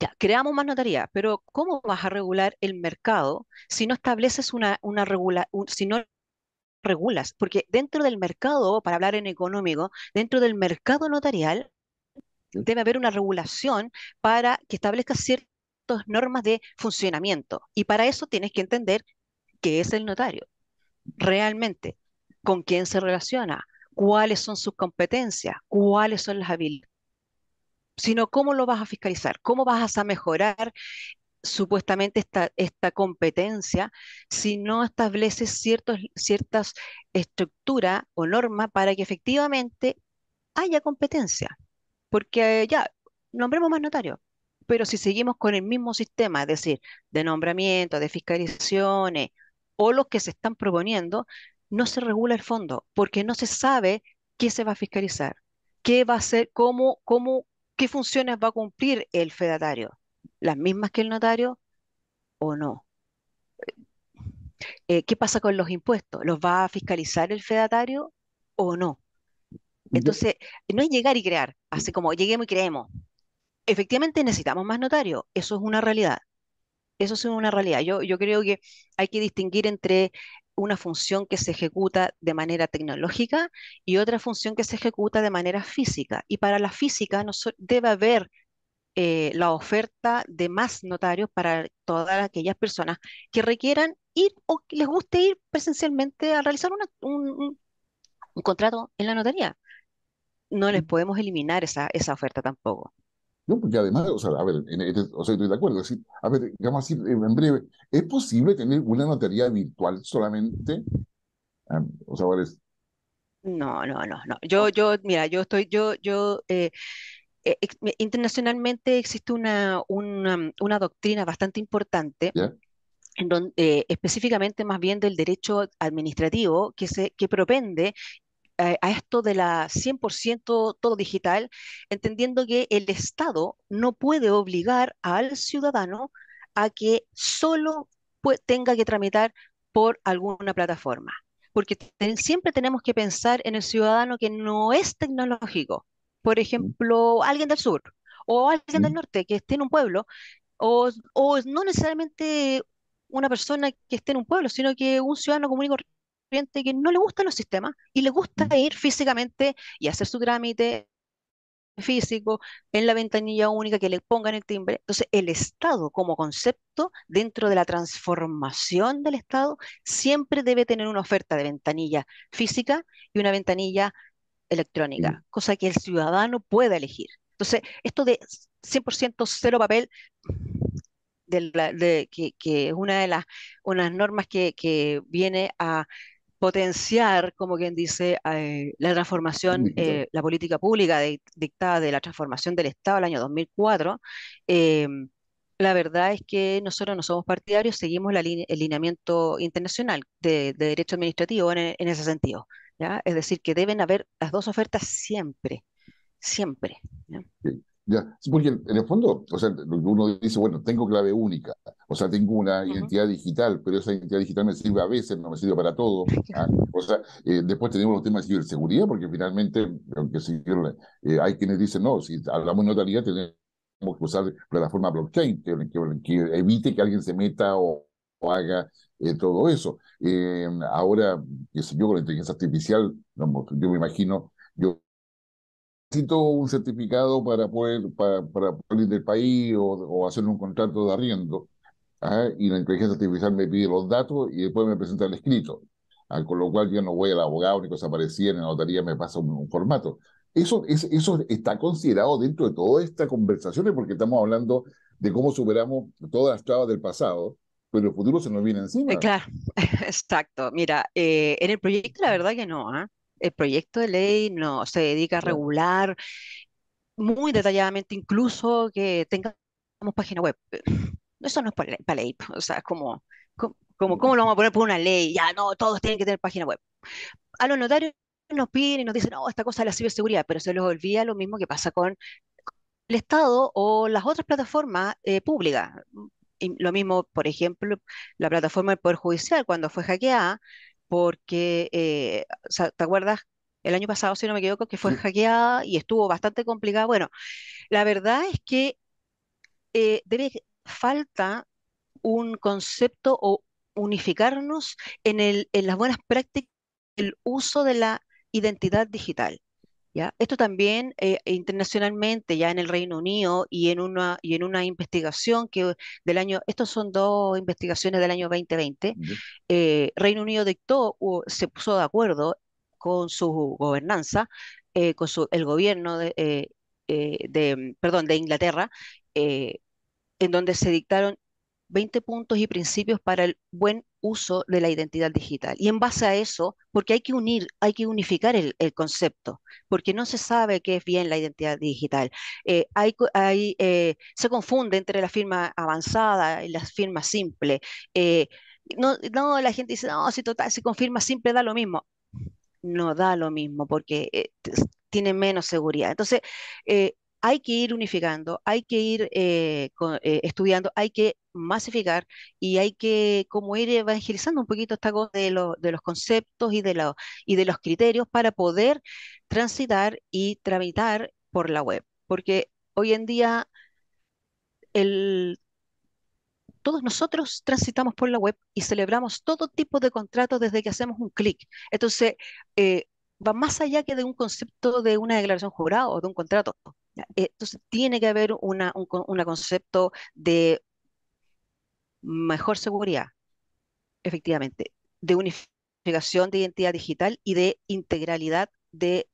ya, creamos más notaría, pero ¿cómo vas a regular el mercado si no estableces una, una si no regulas? Porque dentro del mercado, para hablar en económico, dentro del mercado notarial debe haber una regulación para que establezca ciertas normas de funcionamiento. Y para eso tienes que entender qué es el notario, realmente, con quién se relaciona, cuáles son sus competencias, cuáles son las habilidades, sino cómo lo vas a fiscalizar, cómo vas a mejorar supuestamente esta, esta competencia si no estableces ciertos, ciertas estructuras o normas para que efectivamente haya competencia. Porque eh, ya, nombremos más notarios, pero si seguimos con el mismo sistema, es decir, de nombramiento, de fiscalizaciones, o los que se están proponiendo, no se regula el fondo, porque no se sabe qué se va a fiscalizar, qué va a ser, cómo, cómo, qué funciones va a cumplir el fedatario, las mismas que el notario o no. Eh, ¿Qué pasa con los impuestos? ¿Los va a fiscalizar el fedatario o no? Entonces, no es llegar y crear, así como lleguemos y creemos. Efectivamente necesitamos más notarios, eso es una realidad, eso es una realidad. Yo, creo que hay que distinguir entre una función que se ejecuta de manera tecnológica y otra función que se ejecuta de manera física. Y para la física no debe haber eh, la oferta de más notarios para todas aquellas personas que requieran ir o que les guste ir presencialmente a realizar un, contrato en la notaría. No les mm. podemos eliminar esa, esa oferta tampoco. No, porque además, o sea, a ver, estoy de acuerdo. Es decir, a ver, vamos a en breve, ¿es posible tener una notaría virtual solamente? Ah, o sea, ¿vale? No, no, no, no. Yo, yo, mira, yo estoy, yo, yo, eh, eh, internacionalmente existe una, una, una, doctrina bastante importante. En donde, eh, específicamente más bien del derecho administrativo que, que propende eh, a esto de la 100% todo digital, entendiendo que el Estado no puede obligar al ciudadano a que solo tenga que tramitar por alguna plataforma, porque siempre tenemos que pensar en el ciudadano que no es tecnológico, por mm. ejemplo, alguien del sur o alguien del mm. norte que esté en un pueblo, o, no necesariamente una persona que esté en un pueblo, sino que un ciudadano común que no le gustan los sistemas y le gusta mm. ir físicamente y hacer su trámite físico, en la ventanilla única, que le pongan el timbre. Entonces, el Estado como concepto, dentro de la transformación del Estado, siempre debe tener una oferta de ventanilla física y una ventanilla electrónica, mm. cosa que el ciudadano pueda elegir. Entonces, esto de 100% cero papel, que, es una de las unas normas que viene a potenciar, como quien dice, eh, la transformación, eh, la política pública dictada de la transformación del Estado el año 2004, em, la verdad es que nosotros no somos partidarios, seguimos el lineamiento internacional de, derecho administrativo en, ese sentido. ¿ya? Es decir, que deben haber las dos ofertas siempre, siempre. ¿ya? Ya, porque en el fondo, o sea, uno dice, bueno, tengo clave única, o sea, tengo una identidad digital, pero esa identidad digital me sirve a veces, no me sirve para todo. <laughs> Ah, o sea, eh, después tenemos los temas de seguridad, porque finalmente, aunque sí, eh, hay quienes dicen, no, si hablamos de notaría, tenemos que usar plataforma blockchain, que, evite que alguien se meta o, haga eh, todo eso. ahora, qué sé yo, con la inteligencia artificial, yo me imagino, yo necesito un certificado para poder, para, del país o, hacer un contrato de arriendo. ¿ah? y la inteligencia artificial me pide los datos y después me presenta el escrito. ¿ah? con lo cual yo no voy al abogado ni cosa parecida, en la notaría me pasa un, formato. Eso, es, eso está considerado dentro de todas estas conversaciones porque estamos hablando de cómo superamos todas las trabas del pasado, pero el futuro se nos viene eh, encima. Claro, <laughs> exacto. Mira, eh, en el proyecto la verdad que no. ¿eh? el proyecto de ley no se dedica a regular muy detalladamente, incluso que tengamos página web. Eso no es para ley, o sea, como, como, ¿cómo lo vamos a poner por una ley? Ya, no, todos tienen que tener página web. A los notarios nos piden y nos dicen, no, oh, esta cosa es la ciberseguridad, pero se les olvida lo mismo que pasa con el Estado o las otras plataformas eh, públicas. Y lo mismo, por ejemplo, la plataforma del Poder Judicial, cuando fue hackeada, porque, eh, ¿te acuerdas? El año pasado, si no me equivoco, que fue hackeada y estuvo bastante complicada. Bueno, la verdad es que eh, debe, falta un concepto o unificarnos en, el, en las buenas prácticas, el uso de la identidad digital. Esto también eh, internacionalmente, ya en el Reino Unido y en una, y en una investigación que del año, estas son dos investigaciones del año 2020, eh, Reino Unido dictó, o se puso de acuerdo con su gobernanza, eh, con su, el gobierno de, perdón, de Inglaterra, en donde se dictaron 20 puntos y principios para el buen uso de la identidad digital. Y en base a eso, porque hay que unir, hay que unificar el, concepto, porque no se sabe qué es bien la identidad digital. Eh, hay, hay, eh, se confunde entre la firma avanzada y la firma simple. Eh, no, no, la gente dice, no, si total, si con firma simple da lo mismo. No da lo mismo porque tiene menos seguridad. Entonces, hay que ir unificando, hay que ir eh, eh, estudiando, hay que masificar y hay que como ir evangelizando un poquito esta cosa de, los conceptos y de, los criterios para poder transitar y tramitar por la web. Porque hoy en día todos nosotros transitamos por la web y celebramos todo tipo de contratos desde que hacemos un clic. Entonces, eh, va más allá que de un concepto de una declaración jurada o de un contrato. Eh, entonces, tiene que haber una, un concepto de mejor seguridad, efectivamente, de unificación de identidad digital y de integralidad de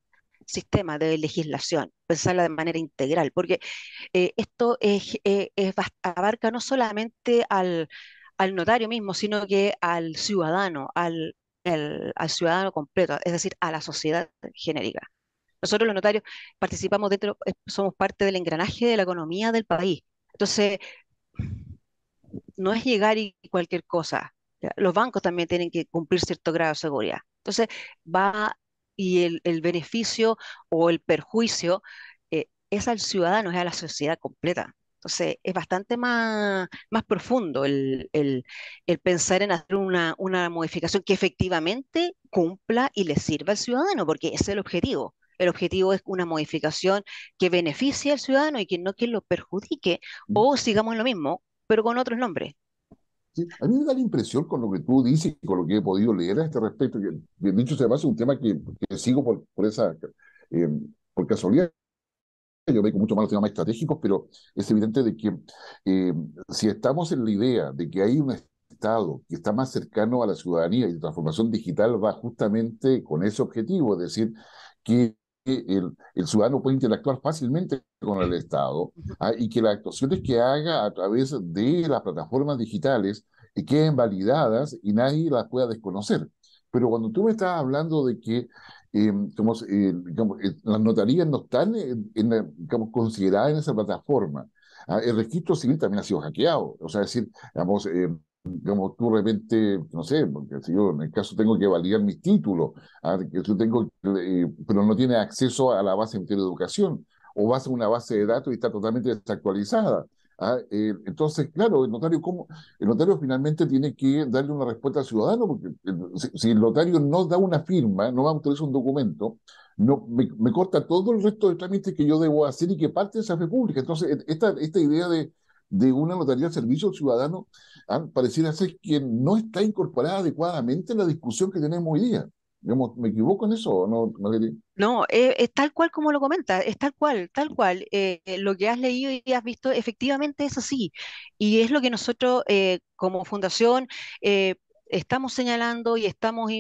sistema de legislación, pensarla de manera integral, porque eh, esto es, eh, abarca no solamente al, notario mismo, sino que al ciudadano, al ciudadano completo, es decir, a la sociedad genérica. Nosotros los notarios participamos dentro, eh, somos parte del engranaje de la economía del país. Entonces, no es llegar y cualquier cosa. Los bancos también tienen que cumplir cierto grado de seguridad. Entonces, va y el, beneficio o el perjuicio eh, es al ciudadano, es a la sociedad completa. Entonces, es bastante más, más profundo el, pensar en hacer una, una, modificación que efectivamente cumpla y le sirva al ciudadano, porque ese es el objetivo. El objetivo es una modificación que beneficie al ciudadano y que no que lo perjudique, mm. o sigamos lo mismo, pero con otros nombres. a mí me da la impresión con lo que tú dices y con lo que he podido leer a este respecto, que, dicho se más, es un tema que, sigo por, por esa, eh, por casualidad. Yo veo mucho más los temas estratégicos, pero es evidente de que eh, si estamos en la idea de que hay un Estado que está más cercano a la ciudadanía y la transformación digital va justamente con ese objetivo, es decir, que el, ciudadano puede interactuar fácilmente con el Estado ah, y que las actuaciones que haga a través de las plataformas digitales queden validadas y nadie las pueda desconocer. Pero cuando tú me estás hablando de que em, eh, eh, las notarías no están consideradas en esa plataforma, ah, el registro civil también ha sido hackeado. O sea, decir, digamos, em, como tú de repente, no sé, porque si yo en el caso tengo que validar mis títulos, que yo tengo, eh, pero no tiene acceso a la base de educación, o vas a una base de datos y está totalmente desactualizada. ¿ah? Eh, entonces, claro, el notario, como el notario finalmente tiene que darle una respuesta al ciudadano, porque eh, si, el notario no da una firma, no va a utilizar un documento, no, me, corta todo el resto de trámites que yo debo hacer y que parte de esa fe pública. Entonces, esta, esta idea de, de una Notaría de Servicio Ciudadano ah, pareciera ser que no está incorporada adecuadamente en la discusión que tenemos hoy día. ¿Me equivoco en eso o no, No, eh, es, tal cual como lo comenta, es tal cual, tal cual. Eh, lo que has leído y has visto, efectivamente es así. Y es lo que nosotros eh, como fundación estamos señalando y estamos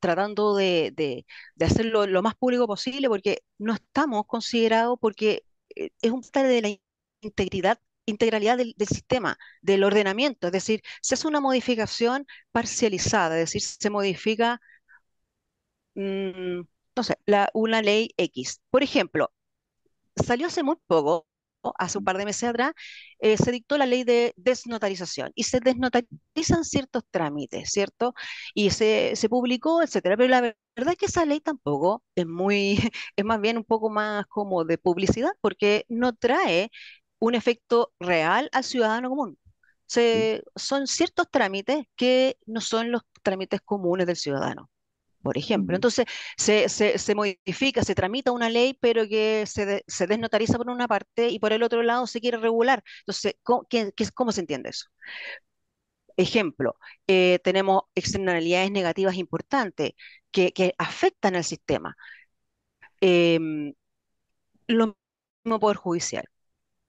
tratando de, hacerlo lo más público posible porque no estamos considerados porque es un tema de la integridad integralidad del, sistema, del ordenamiento, es decir, se hace una modificación parcializada, es decir, se modifica, mm, no sé, una ley X. Por ejemplo, salió hace muy poco, hace un par de meses atrás, eh, se dictó la ley de desnotarización y se desnotarizan ciertos trámites, ¿cierto? Y se, se publicó, etcétera. Pero la verdad es que esa ley tampoco es muy, <laughs> es más bien un poco más como de publicidad porque no trae un efecto real al ciudadano común. son ciertos trámites que no son los trámites comunes del ciudadano, por ejemplo. Entonces, se, modifica, se tramita una ley, pero que se, desnotariza por una parte y por el otro lado se quiere regular. Entonces, ¿cómo, se entiende eso? Ejemplo, eh, tenemos externalidades negativas importantes que, afectan al sistema. Em, lo mismo Poder Judicial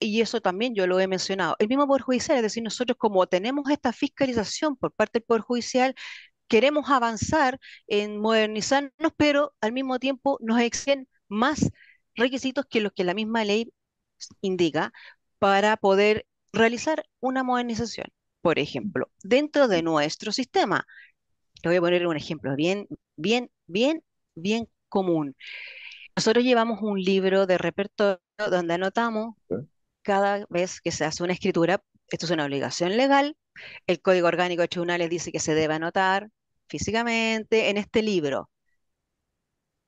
y eso también yo lo he mencionado, el mismo Poder Judicial, es decir, nosotros como tenemos esta fiscalización por parte del Poder Judicial, queremos avanzar en modernizarnos, pero al mismo tiempo nos exigen más requisitos que los que la misma ley indica para poder realizar una modernización, por ejemplo, dentro de nuestro sistema. Le voy a poner un ejemplo bien, bien, bien, bien común. Nosotros llevamos un libro de repertorio donde anotamos cada vez que se hace una escritura, esto es una obligación legal, el Código Orgánico de Tribunales dice que se debe anotar físicamente en este libro.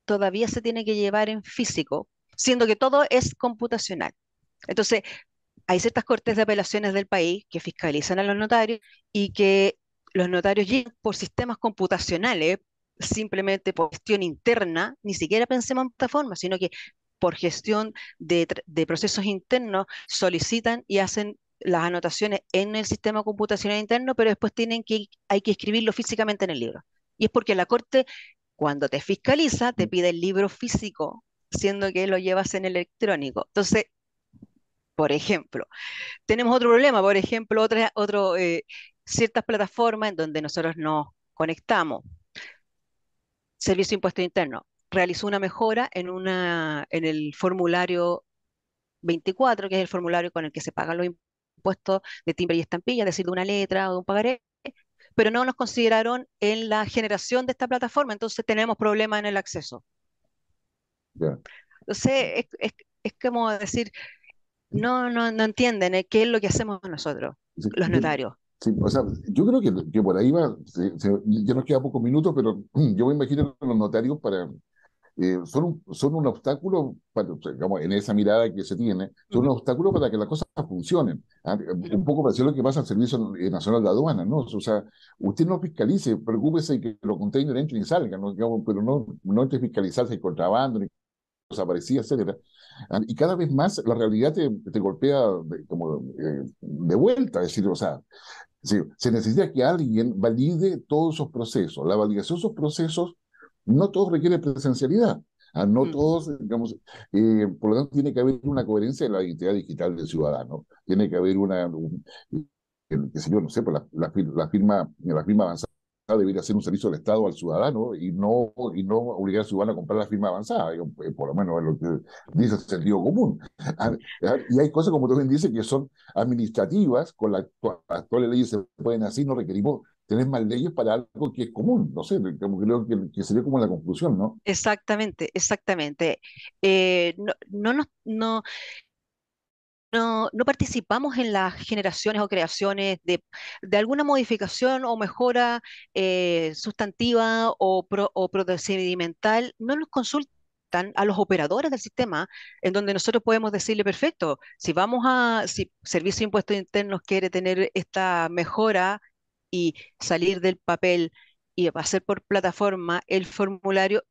Todavía se tiene que llevar en físico, siendo que todo es computacional. Entonces, hay ciertas cortes de apelaciones del país que fiscalizan a los notarios y que los notarios llegan por sistemas computacionales, simplemente por cuestión interna, ni siquiera pensemos en plataforma, sino que por gestión de, procesos internos, solicitan y hacen las anotaciones en el sistema computacional interno, pero después tienen que, hay que escribirlo físicamente en el libro. Y es porque la Corte, cuando te fiscaliza, te pide el libro físico, siendo que lo llevas en el electrónico. Entonces, por ejemplo, tenemos otro problema, por ejemplo, otra, otro, eh, ciertas plataformas en donde nosotros nos conectamos. Servicio impuesto interno realizó una mejora en, una, en el formulario 24, que es el formulario con el que se pagan los impuestos de timbre y estampilla, es decir, de una letra o de un pagaré, pero no nos consideraron en la generación de esta plataforma, entonces tenemos problemas en el acceso. Entonces, es, es, como decir, no, no, no entienden eh, qué es lo que hacemos nosotros, los notarios. o sea, yo creo que, por ahí va, ya nos queda pocos minutos, pero <clears throat> yo me imagino que los notarios para, eh, son, un, son un obstáculo, para, en esa mirada que se tiene, son un obstáculo para que las cosas funcionen. ¿ah? Un poco parecido a lo que pasa al Servicio Nacional de Aduanas, ¿no? O sea, usted no fiscalice, preocúpese que los containers entren y salgan, ¿no? pero no, no entre fiscalizarse el contrabando, ni desaparecía, etcétera. ¿ah? Y cada vez más la realidad te, te golpea de, como eh, de vuelta, decir, o sea, se necesita que alguien valide todos esos procesos. La validación de esos procesos no todos requieren presencialidad. Ah, no mm. todos, digamos, eh, por lo tanto, tiene que haber una coherencia en la identidad digital del ciudadano. Tiene que haber una, qué yo, no sé, pues, la, firma, la firma avanzada debería ser un servicio del Estado al ciudadano y no, y no obligar al ciudadano a comprar la firma avanzada, eh, por lo menos es lo que dice el sentido común. Y hay cosas, como también bien que son administrativas, con las actuales leyes se pueden así, no requerimos tenés más leyes para algo que es común, no sé, creo que, sería como la conclusión, ¿no? Exactamente, exactamente. Eh, no, no, no, participamos en las generaciones o creaciones de, alguna modificación o mejora eh, sustantiva o, procedimental, no nos consultan a los operadores del sistema, en donde nosotros podemos decirle, perfecto, si vamos a, si Servicio de Impuestos Internos quiere tener esta mejora y salir del papel y hacer por plataforma el formulario,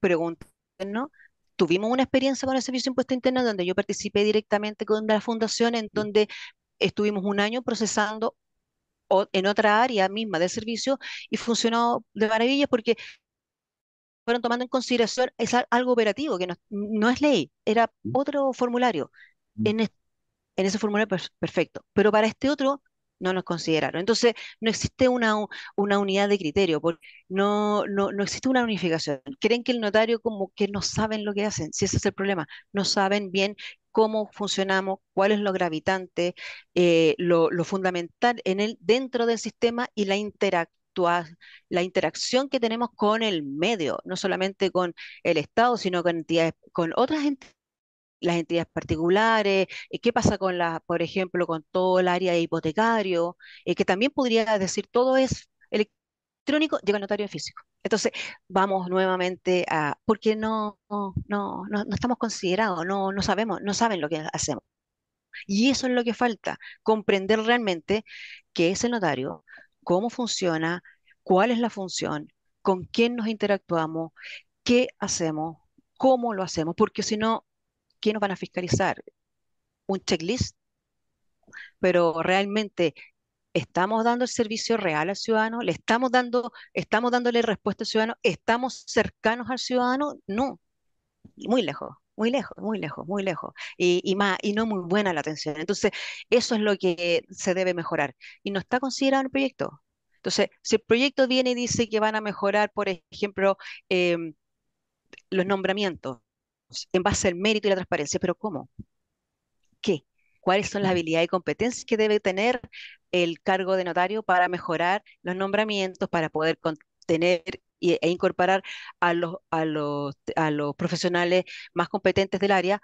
preguntarnos. Tuvimos una experiencia con el Servicio Impuesto Interno donde yo participé directamente con la fundación, en donde estuvimos un año procesando en otra área misma del servicio y funcionó de maravilla porque fueron tomando en consideración es algo operativo, que no, no es ley, era mm. otro formulario. Mm. En, en ese formulario perfecto. Pero para este otro no nos consideraron. Entonces, no existe una, una unidad de criterio, porque no, no, existe una unificación. Creen que el notario como que no saben lo que hacen, si ese es el problema, no saben bien cómo funcionamos, cuál es lo gravitante, eh, lo, fundamental en el, dentro del sistema y la interacción la interacción que tenemos con el medio, no solamente con el Estado, sino con, con otras entidades las entidades particulares, eh, qué pasa con la, por ejemplo, con todo el área de hipotecario, eh, que también podría decir todo es electrónico, llega el notario físico. Entonces, vamos nuevamente a, porque no, no, no, no estamos considerados, no, no sabemos, no saben lo que hacemos. Y eso es lo que falta, comprender realmente qué es el notario, cómo funciona, cuál es la función, con quién nos interactuamos, qué hacemos, cómo lo hacemos, porque si no, van a fiscalizar? ¿Un checklist? Pero realmente estamos dando el servicio real al ciudadano, le estamos dando, estamos dándole respuesta al ciudadano, estamos cercanos al ciudadano, no, muy lejos, muy lejos, muy lejos, muy lejos, y, más, y no muy buena la atención. Entonces, eso es lo que se debe mejorar. Y no está considerado en el proyecto. Entonces, si el proyecto viene y dice que van a mejorar, por ejemplo, em, los nombramientos, en base al mérito y la transparencia, pero ¿cómo? ¿Qué? ¿Cuáles son las habilidades y competencias que debe tener el cargo de notario para mejorar los nombramientos, para poder tener e incorporar a los, a los, a los profesionales más competentes del área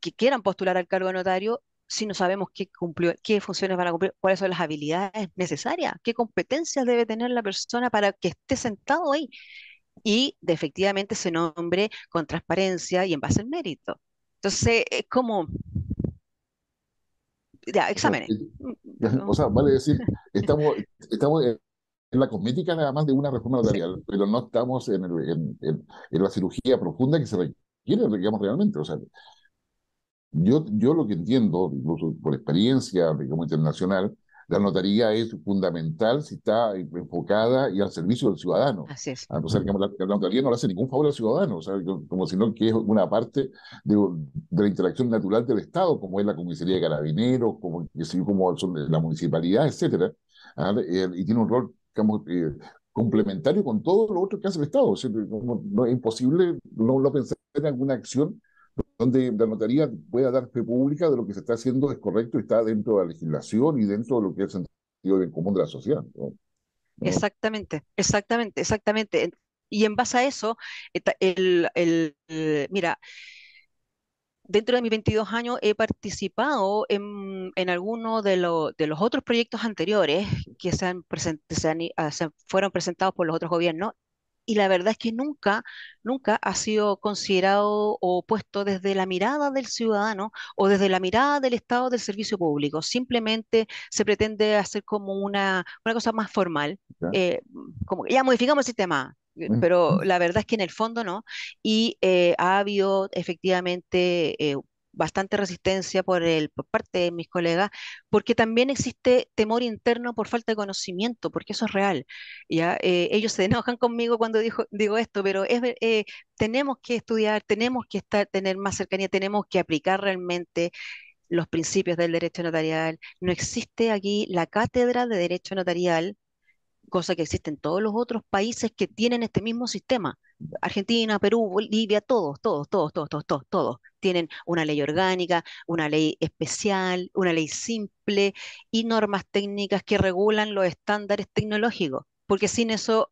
que quieran postular al cargo de notario si no sabemos qué, cumplió, qué funciones van a cumplir, cuáles son las habilidades necesarias, qué competencias debe tener la persona para que esté sentado ahí y efectivamente se nombre con transparencia y en base al mérito. Entonces, es como... Ya, exámenes. Eh, mm, <laughs> o sea, vale decir, <laughs> estamos, estamos en la cosmética nada más de una reforma notarial, pero no estamos en, la cirugía profunda que se requiere, digamos, realmente. O sea, yo, yo lo que entiendo, incluso por experiencia, digamos, internacional, la notaría es fundamental si está enfocada y al servicio del ciudadano. Así es. que la, notaría no le hace ningún favor al ciudadano, o sea, como sino que es una parte de, la interacción natural del Estado, como es la comisaría de carabineros, como, como la municipalidad, etcétera, ¿ah? y tiene un rol eh, complementario con todo lo otro que hace el Estado. no, es imposible no, no pensar en alguna acción donde la notaría pueda dar fe pública de lo que se está haciendo es correcto y está dentro de la legislación y dentro de lo que es el sentido del común de la sociedad. Exactamente, exactamente, exactamente. Y en base a eso, el, el, mira, dentro de mis 22 años he participado en, en algunos de, lo, de, los otros proyectos anteriores que se, han ah, fueron presentados por los otros gobiernos y la verdad es que nunca, nunca ha sido considerado o puesto desde la mirada del ciudadano o desde la mirada del Estado del servicio público. Simplemente se pretende hacer como una, una cosa más formal, eh, como ya modificamos el sistema, eh, pero la verdad es que en el fondo no. Y eh, ha habido efectivamente bastante resistencia por, el, por parte de mis colegas, porque también existe temor interno por falta de conocimiento, porque eso es real. ¿ya? Eh, ellos se <laughs> enojan conmigo cuando digo esto, pero eh, tenemos que estudiar, tenemos que estar, tener más cercanía, tenemos que aplicar realmente los principios del derecho notarial. No existe aquí la cátedra de derecho notarial, cosa que existe en todos los otros países que tienen este mismo sistema. Argentina, Perú, Bolivia, todos, todos, todos, todos, todos, todos, todos, tienen una ley orgánica, una ley especial, una ley simple y normas técnicas que regulan los estándares tecnológicos, porque sin eso,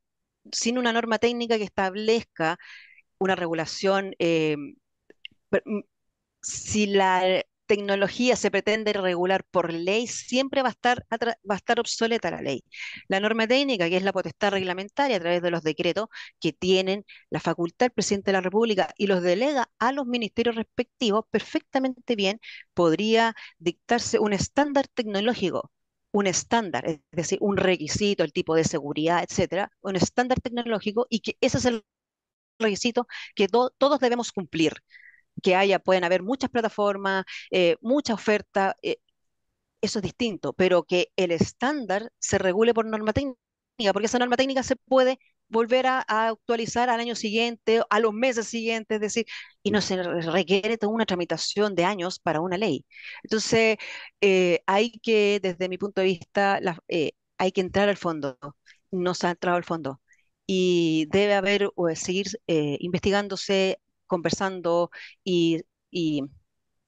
sin una norma técnica que establezca una regulación, eh, si la tecnología se pretende regular por ley, siempre va a, estar, va a estar obsoleta la ley. La norma técnica, que es la potestad reglamentaria a través de los decretos que tienen la facultad del presidente de la República y los delega a los ministerios respectivos, perfectamente bien podría dictarse un estándar tecnológico un estándar, es decir, un requisito, el tipo de seguridad, etcétera, un estándar tecnológico y que ese es el requisito que todos debemos cumplir que haya, pueden haber muchas plataformas, eh, mucha oferta, eh, eso es distinto, pero que el estándar se regule por norma técnica, porque esa norma técnica se puede volver a, actualizar al año siguiente, a los meses siguientes, es decir, y no se requiere toda una tramitación de años para una ley. Entonces, eh, hay que, desde mi punto de vista, hay que entrar al fondo, no se ha entrado al fondo, y debe haber o seguir investigándose conversando y,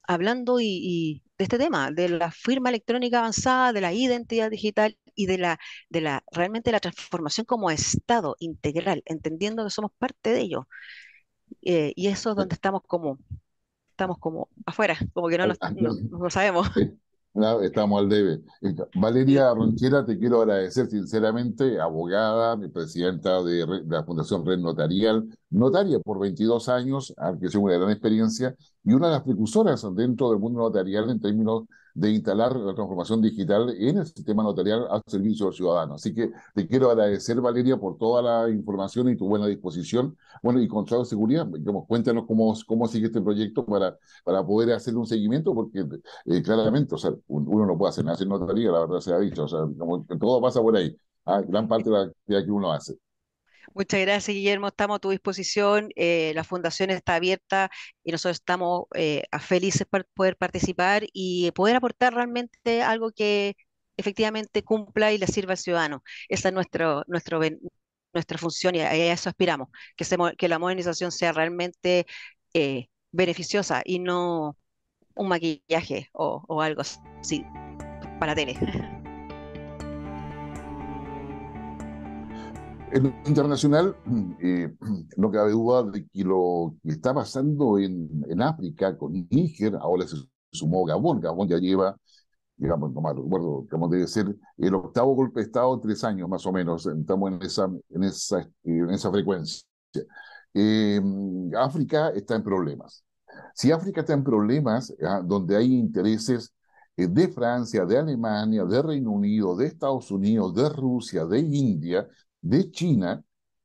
hablando y, de este tema, de la firma electrónica avanzada, de la identidad digital y de la, de la realmente la transformación como estado integral, entendiendo que somos parte de ello. Eh, y eso es donde estamos como, estamos como afuera, como que no lo sabemos estamos al debe. Valeria Ronchera, te quiero agradecer sinceramente, abogada, presidenta de, la Fundación Red Notarial, notaria por 22 años, que es una gran experiencia, y una de las precursoras dentro del mundo notarial en términos de instalar la transformación digital en el sistema notarial al servicio del ciudadano. Así que te quiero agradecer, Valeria, por toda la información y tu buena disposición. Bueno, y con de Seguridad, cuéntanos cómo, cómo sigue este proyecto para, para poder hacerle un seguimiento, porque eh, claramente, o sea, uno no puede hacer nada sin notaría, la verdad se ha dicho, o sea, todo pasa por ahí, ah, gran parte de la actividad que uno hace. Muchas gracias, Guillermo. Estamos a tu disposición. Eh, la fundación está abierta y nosotros estamos eh, felices por poder participar y poder aportar realmente algo que efectivamente cumpla y le sirva al ciudadano. Esa es nuestro, nuestro, nuestra función y a eso aspiramos, que, que la modernización sea realmente eh, beneficiosa y no un maquillaje o, o algo así para tele. <laughs> En lo internacional, mm, eh, <clears throat> no cabe duda de que lo que está pasando en, África con Níger, ahora se sumó Gabón, Gabón ya lleva, digamos, no mal recuerdo, como debe ser el octavo golpe de Estado en tres años más o menos, estamos en esa, en esa, esa frecuencia. Eh, África está en problemas. Si África está en problemas, ah, donde hay intereses eh, de Francia, de Alemania, de Reino Unido, de Estados Unidos, de Rusia, de India, de China,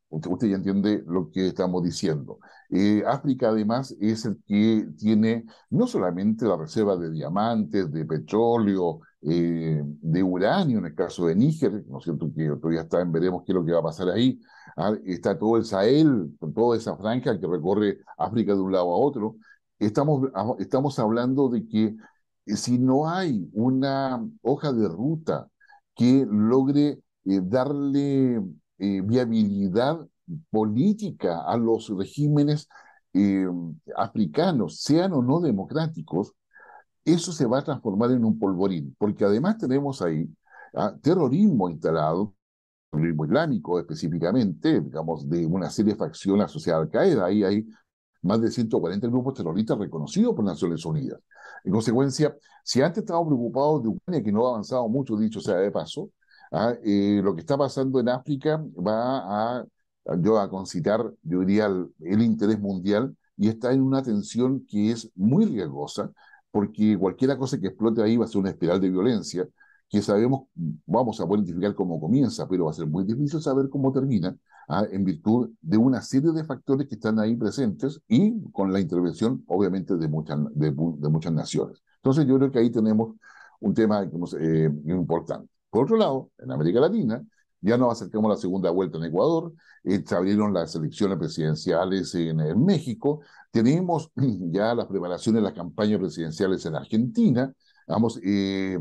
usted ya entiende lo que estamos diciendo. Eh, África además es el que tiene no solamente la reserva de diamantes, de petróleo, eh, de uranio, en el caso de Níger, ¿no es cierto? Que todavía está en veremos qué es lo que va a pasar ahí. Ah, está todo el Sahel, toda esa franja que recorre África de un lado a otro. Estamos, ah, estamos hablando de que eh, si no hay una hoja de ruta que logre darle eh, viabilidad política a los regímenes eh, africanos, sean o no democráticos, eso se va a transformar en un polvorín, porque además tenemos ahí terrorismo instalado, terrorismo islámico específicamente, digamos, de una serie de facciones asociadas Al-Qaeda, ahí hay más de 140 grupos terroristas reconocidos por Naciones Unidas. En consecuencia, si antes estábamos preocupados de Ucrania, que no ha avanzado mucho, dicho sea de paso, ¿ah? Eh, lo que está pasando en África va a, yo a concitar, yo diría, el, interés mundial y está en una tensión que es muy riesgosa, porque cualquier cosa que explote ahí va a ser una espiral de violencia que sabemos, vamos a poder identificar cómo comienza, pero va a ser muy difícil saber cómo termina, ¿ah? en virtud de una serie de factores que están ahí presentes y con la intervención, obviamente, de muchas, de, muchas naciones. Entonces yo creo que ahí tenemos un tema eh, importante. Por otro lado, en América Latina, ya nos acercamos a la segunda vuelta en Ecuador, eh, se abrieron las elecciones presidenciales en, México, tenemos <clears throat> ya las preparaciones de las campañas presidenciales en Argentina, vamos, eh,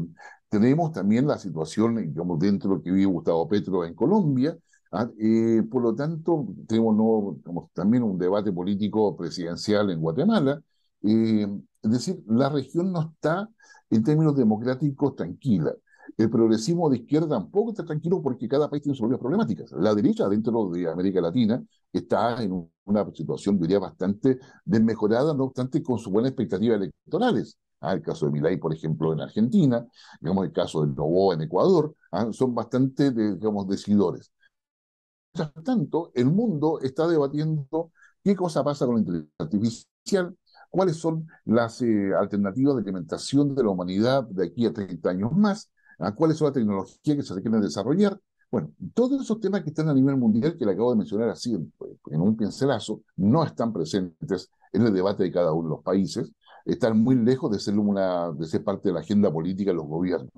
tenemos también la situación, digamos, dentro de lo que vive Gustavo Petro en Colombia, ah, eh, por lo tanto, tenemos también un debate político presidencial en Guatemala, es decir, la región no está en términos democráticos tranquila. El progresismo de izquierda tampoco está tranquilo porque cada país tiene sus propias problemáticas. La derecha dentro de América Latina está en una situación, diría, bastante desmejorada, no obstante, con sus buenas expectativas electorales. Ah, el caso de Milay, por ejemplo, en Argentina, digamos el caso de Novo en Ecuador, ah, son bastante, digamos, decidores. Mientras tanto, el mundo está debatiendo qué cosa pasa con la inteligencia artificial, cuáles son las eh, alternativas de alimentación de la humanidad de aquí a 30 años más, ¿A ¿Cuáles son las tecnologías que se quieren desarrollar? Bueno, todos esos temas que están a nivel mundial, que le acabo de mencionar así en, un pincelazo, no están presentes en el debate de cada uno de los países, están muy lejos de ser, una, de ser parte de la agenda política de los gobiernos.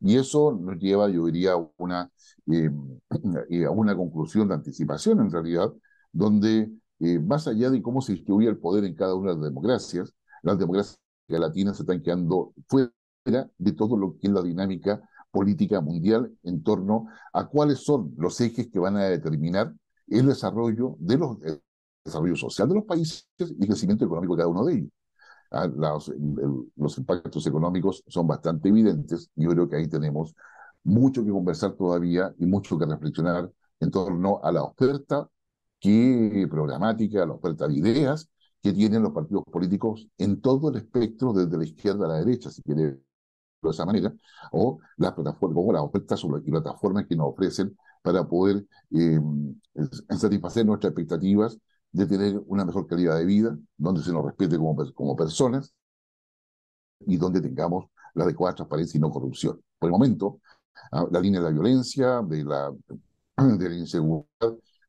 Y eso nos lleva, yo diría, a una, eh, <clears throat> eh, una conclusión de anticipación, en realidad, donde eh, más allá de cómo se distribuye el poder en cada una de las democracias, las democracias latinas se están quedando fuera de todo lo que es la dinámica política mundial en torno a cuáles son los ejes que van a determinar el desarrollo de desarrollo social de los países y el crecimiento económico de cada uno de ellos. Ah, los, impactos económicos son bastante evidentes y yo creo que ahí tenemos mucho que conversar todavía y mucho que reflexionar en torno a la oferta que, programática, a la oferta de ideas que tienen los partidos políticos en todo el espectro, desde la izquierda a la derecha, si quiere de esa manera, o las plataformas, o las ofertas y plataformas que nos ofrecen para poder eh, satisfacer nuestras expectativas de tener una mejor calidad de vida, donde se nos respete como, como personas y donde tengamos la adecuada transparencia y no corrupción. Por el momento, ah, la línea de la violencia, de la, <clears throat> de la inseguridad,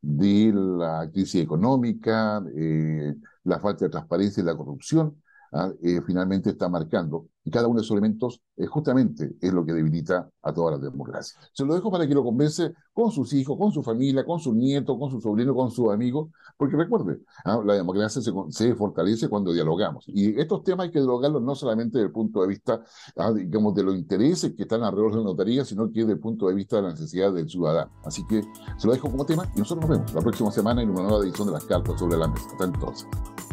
de la crisis económica, eh, la falta de transparencia y la corrupción ¿ah? Eh, finalmente está marcando. Y cada uno de esos elementos eh, justamente es lo que debilita a todas las democracias. Se lo dejo para que lo convence con sus hijos, con su familia, con su nieto, con su sobrino, con sus amigos, porque recuerde, ¿ah? la democracia se, fortalece cuando dialogamos. Y estos temas hay que dialogarlos no solamente desde el punto de vista, ¿ah? digamos, de los intereses que están alrededor de la notaría, sino que desde el punto de vista de la necesidad del ciudadano. Así que se lo dejo como tema y nosotros nos vemos la próxima semana en una nueva edición de Las Cartas sobre la Mesa. Hasta entonces.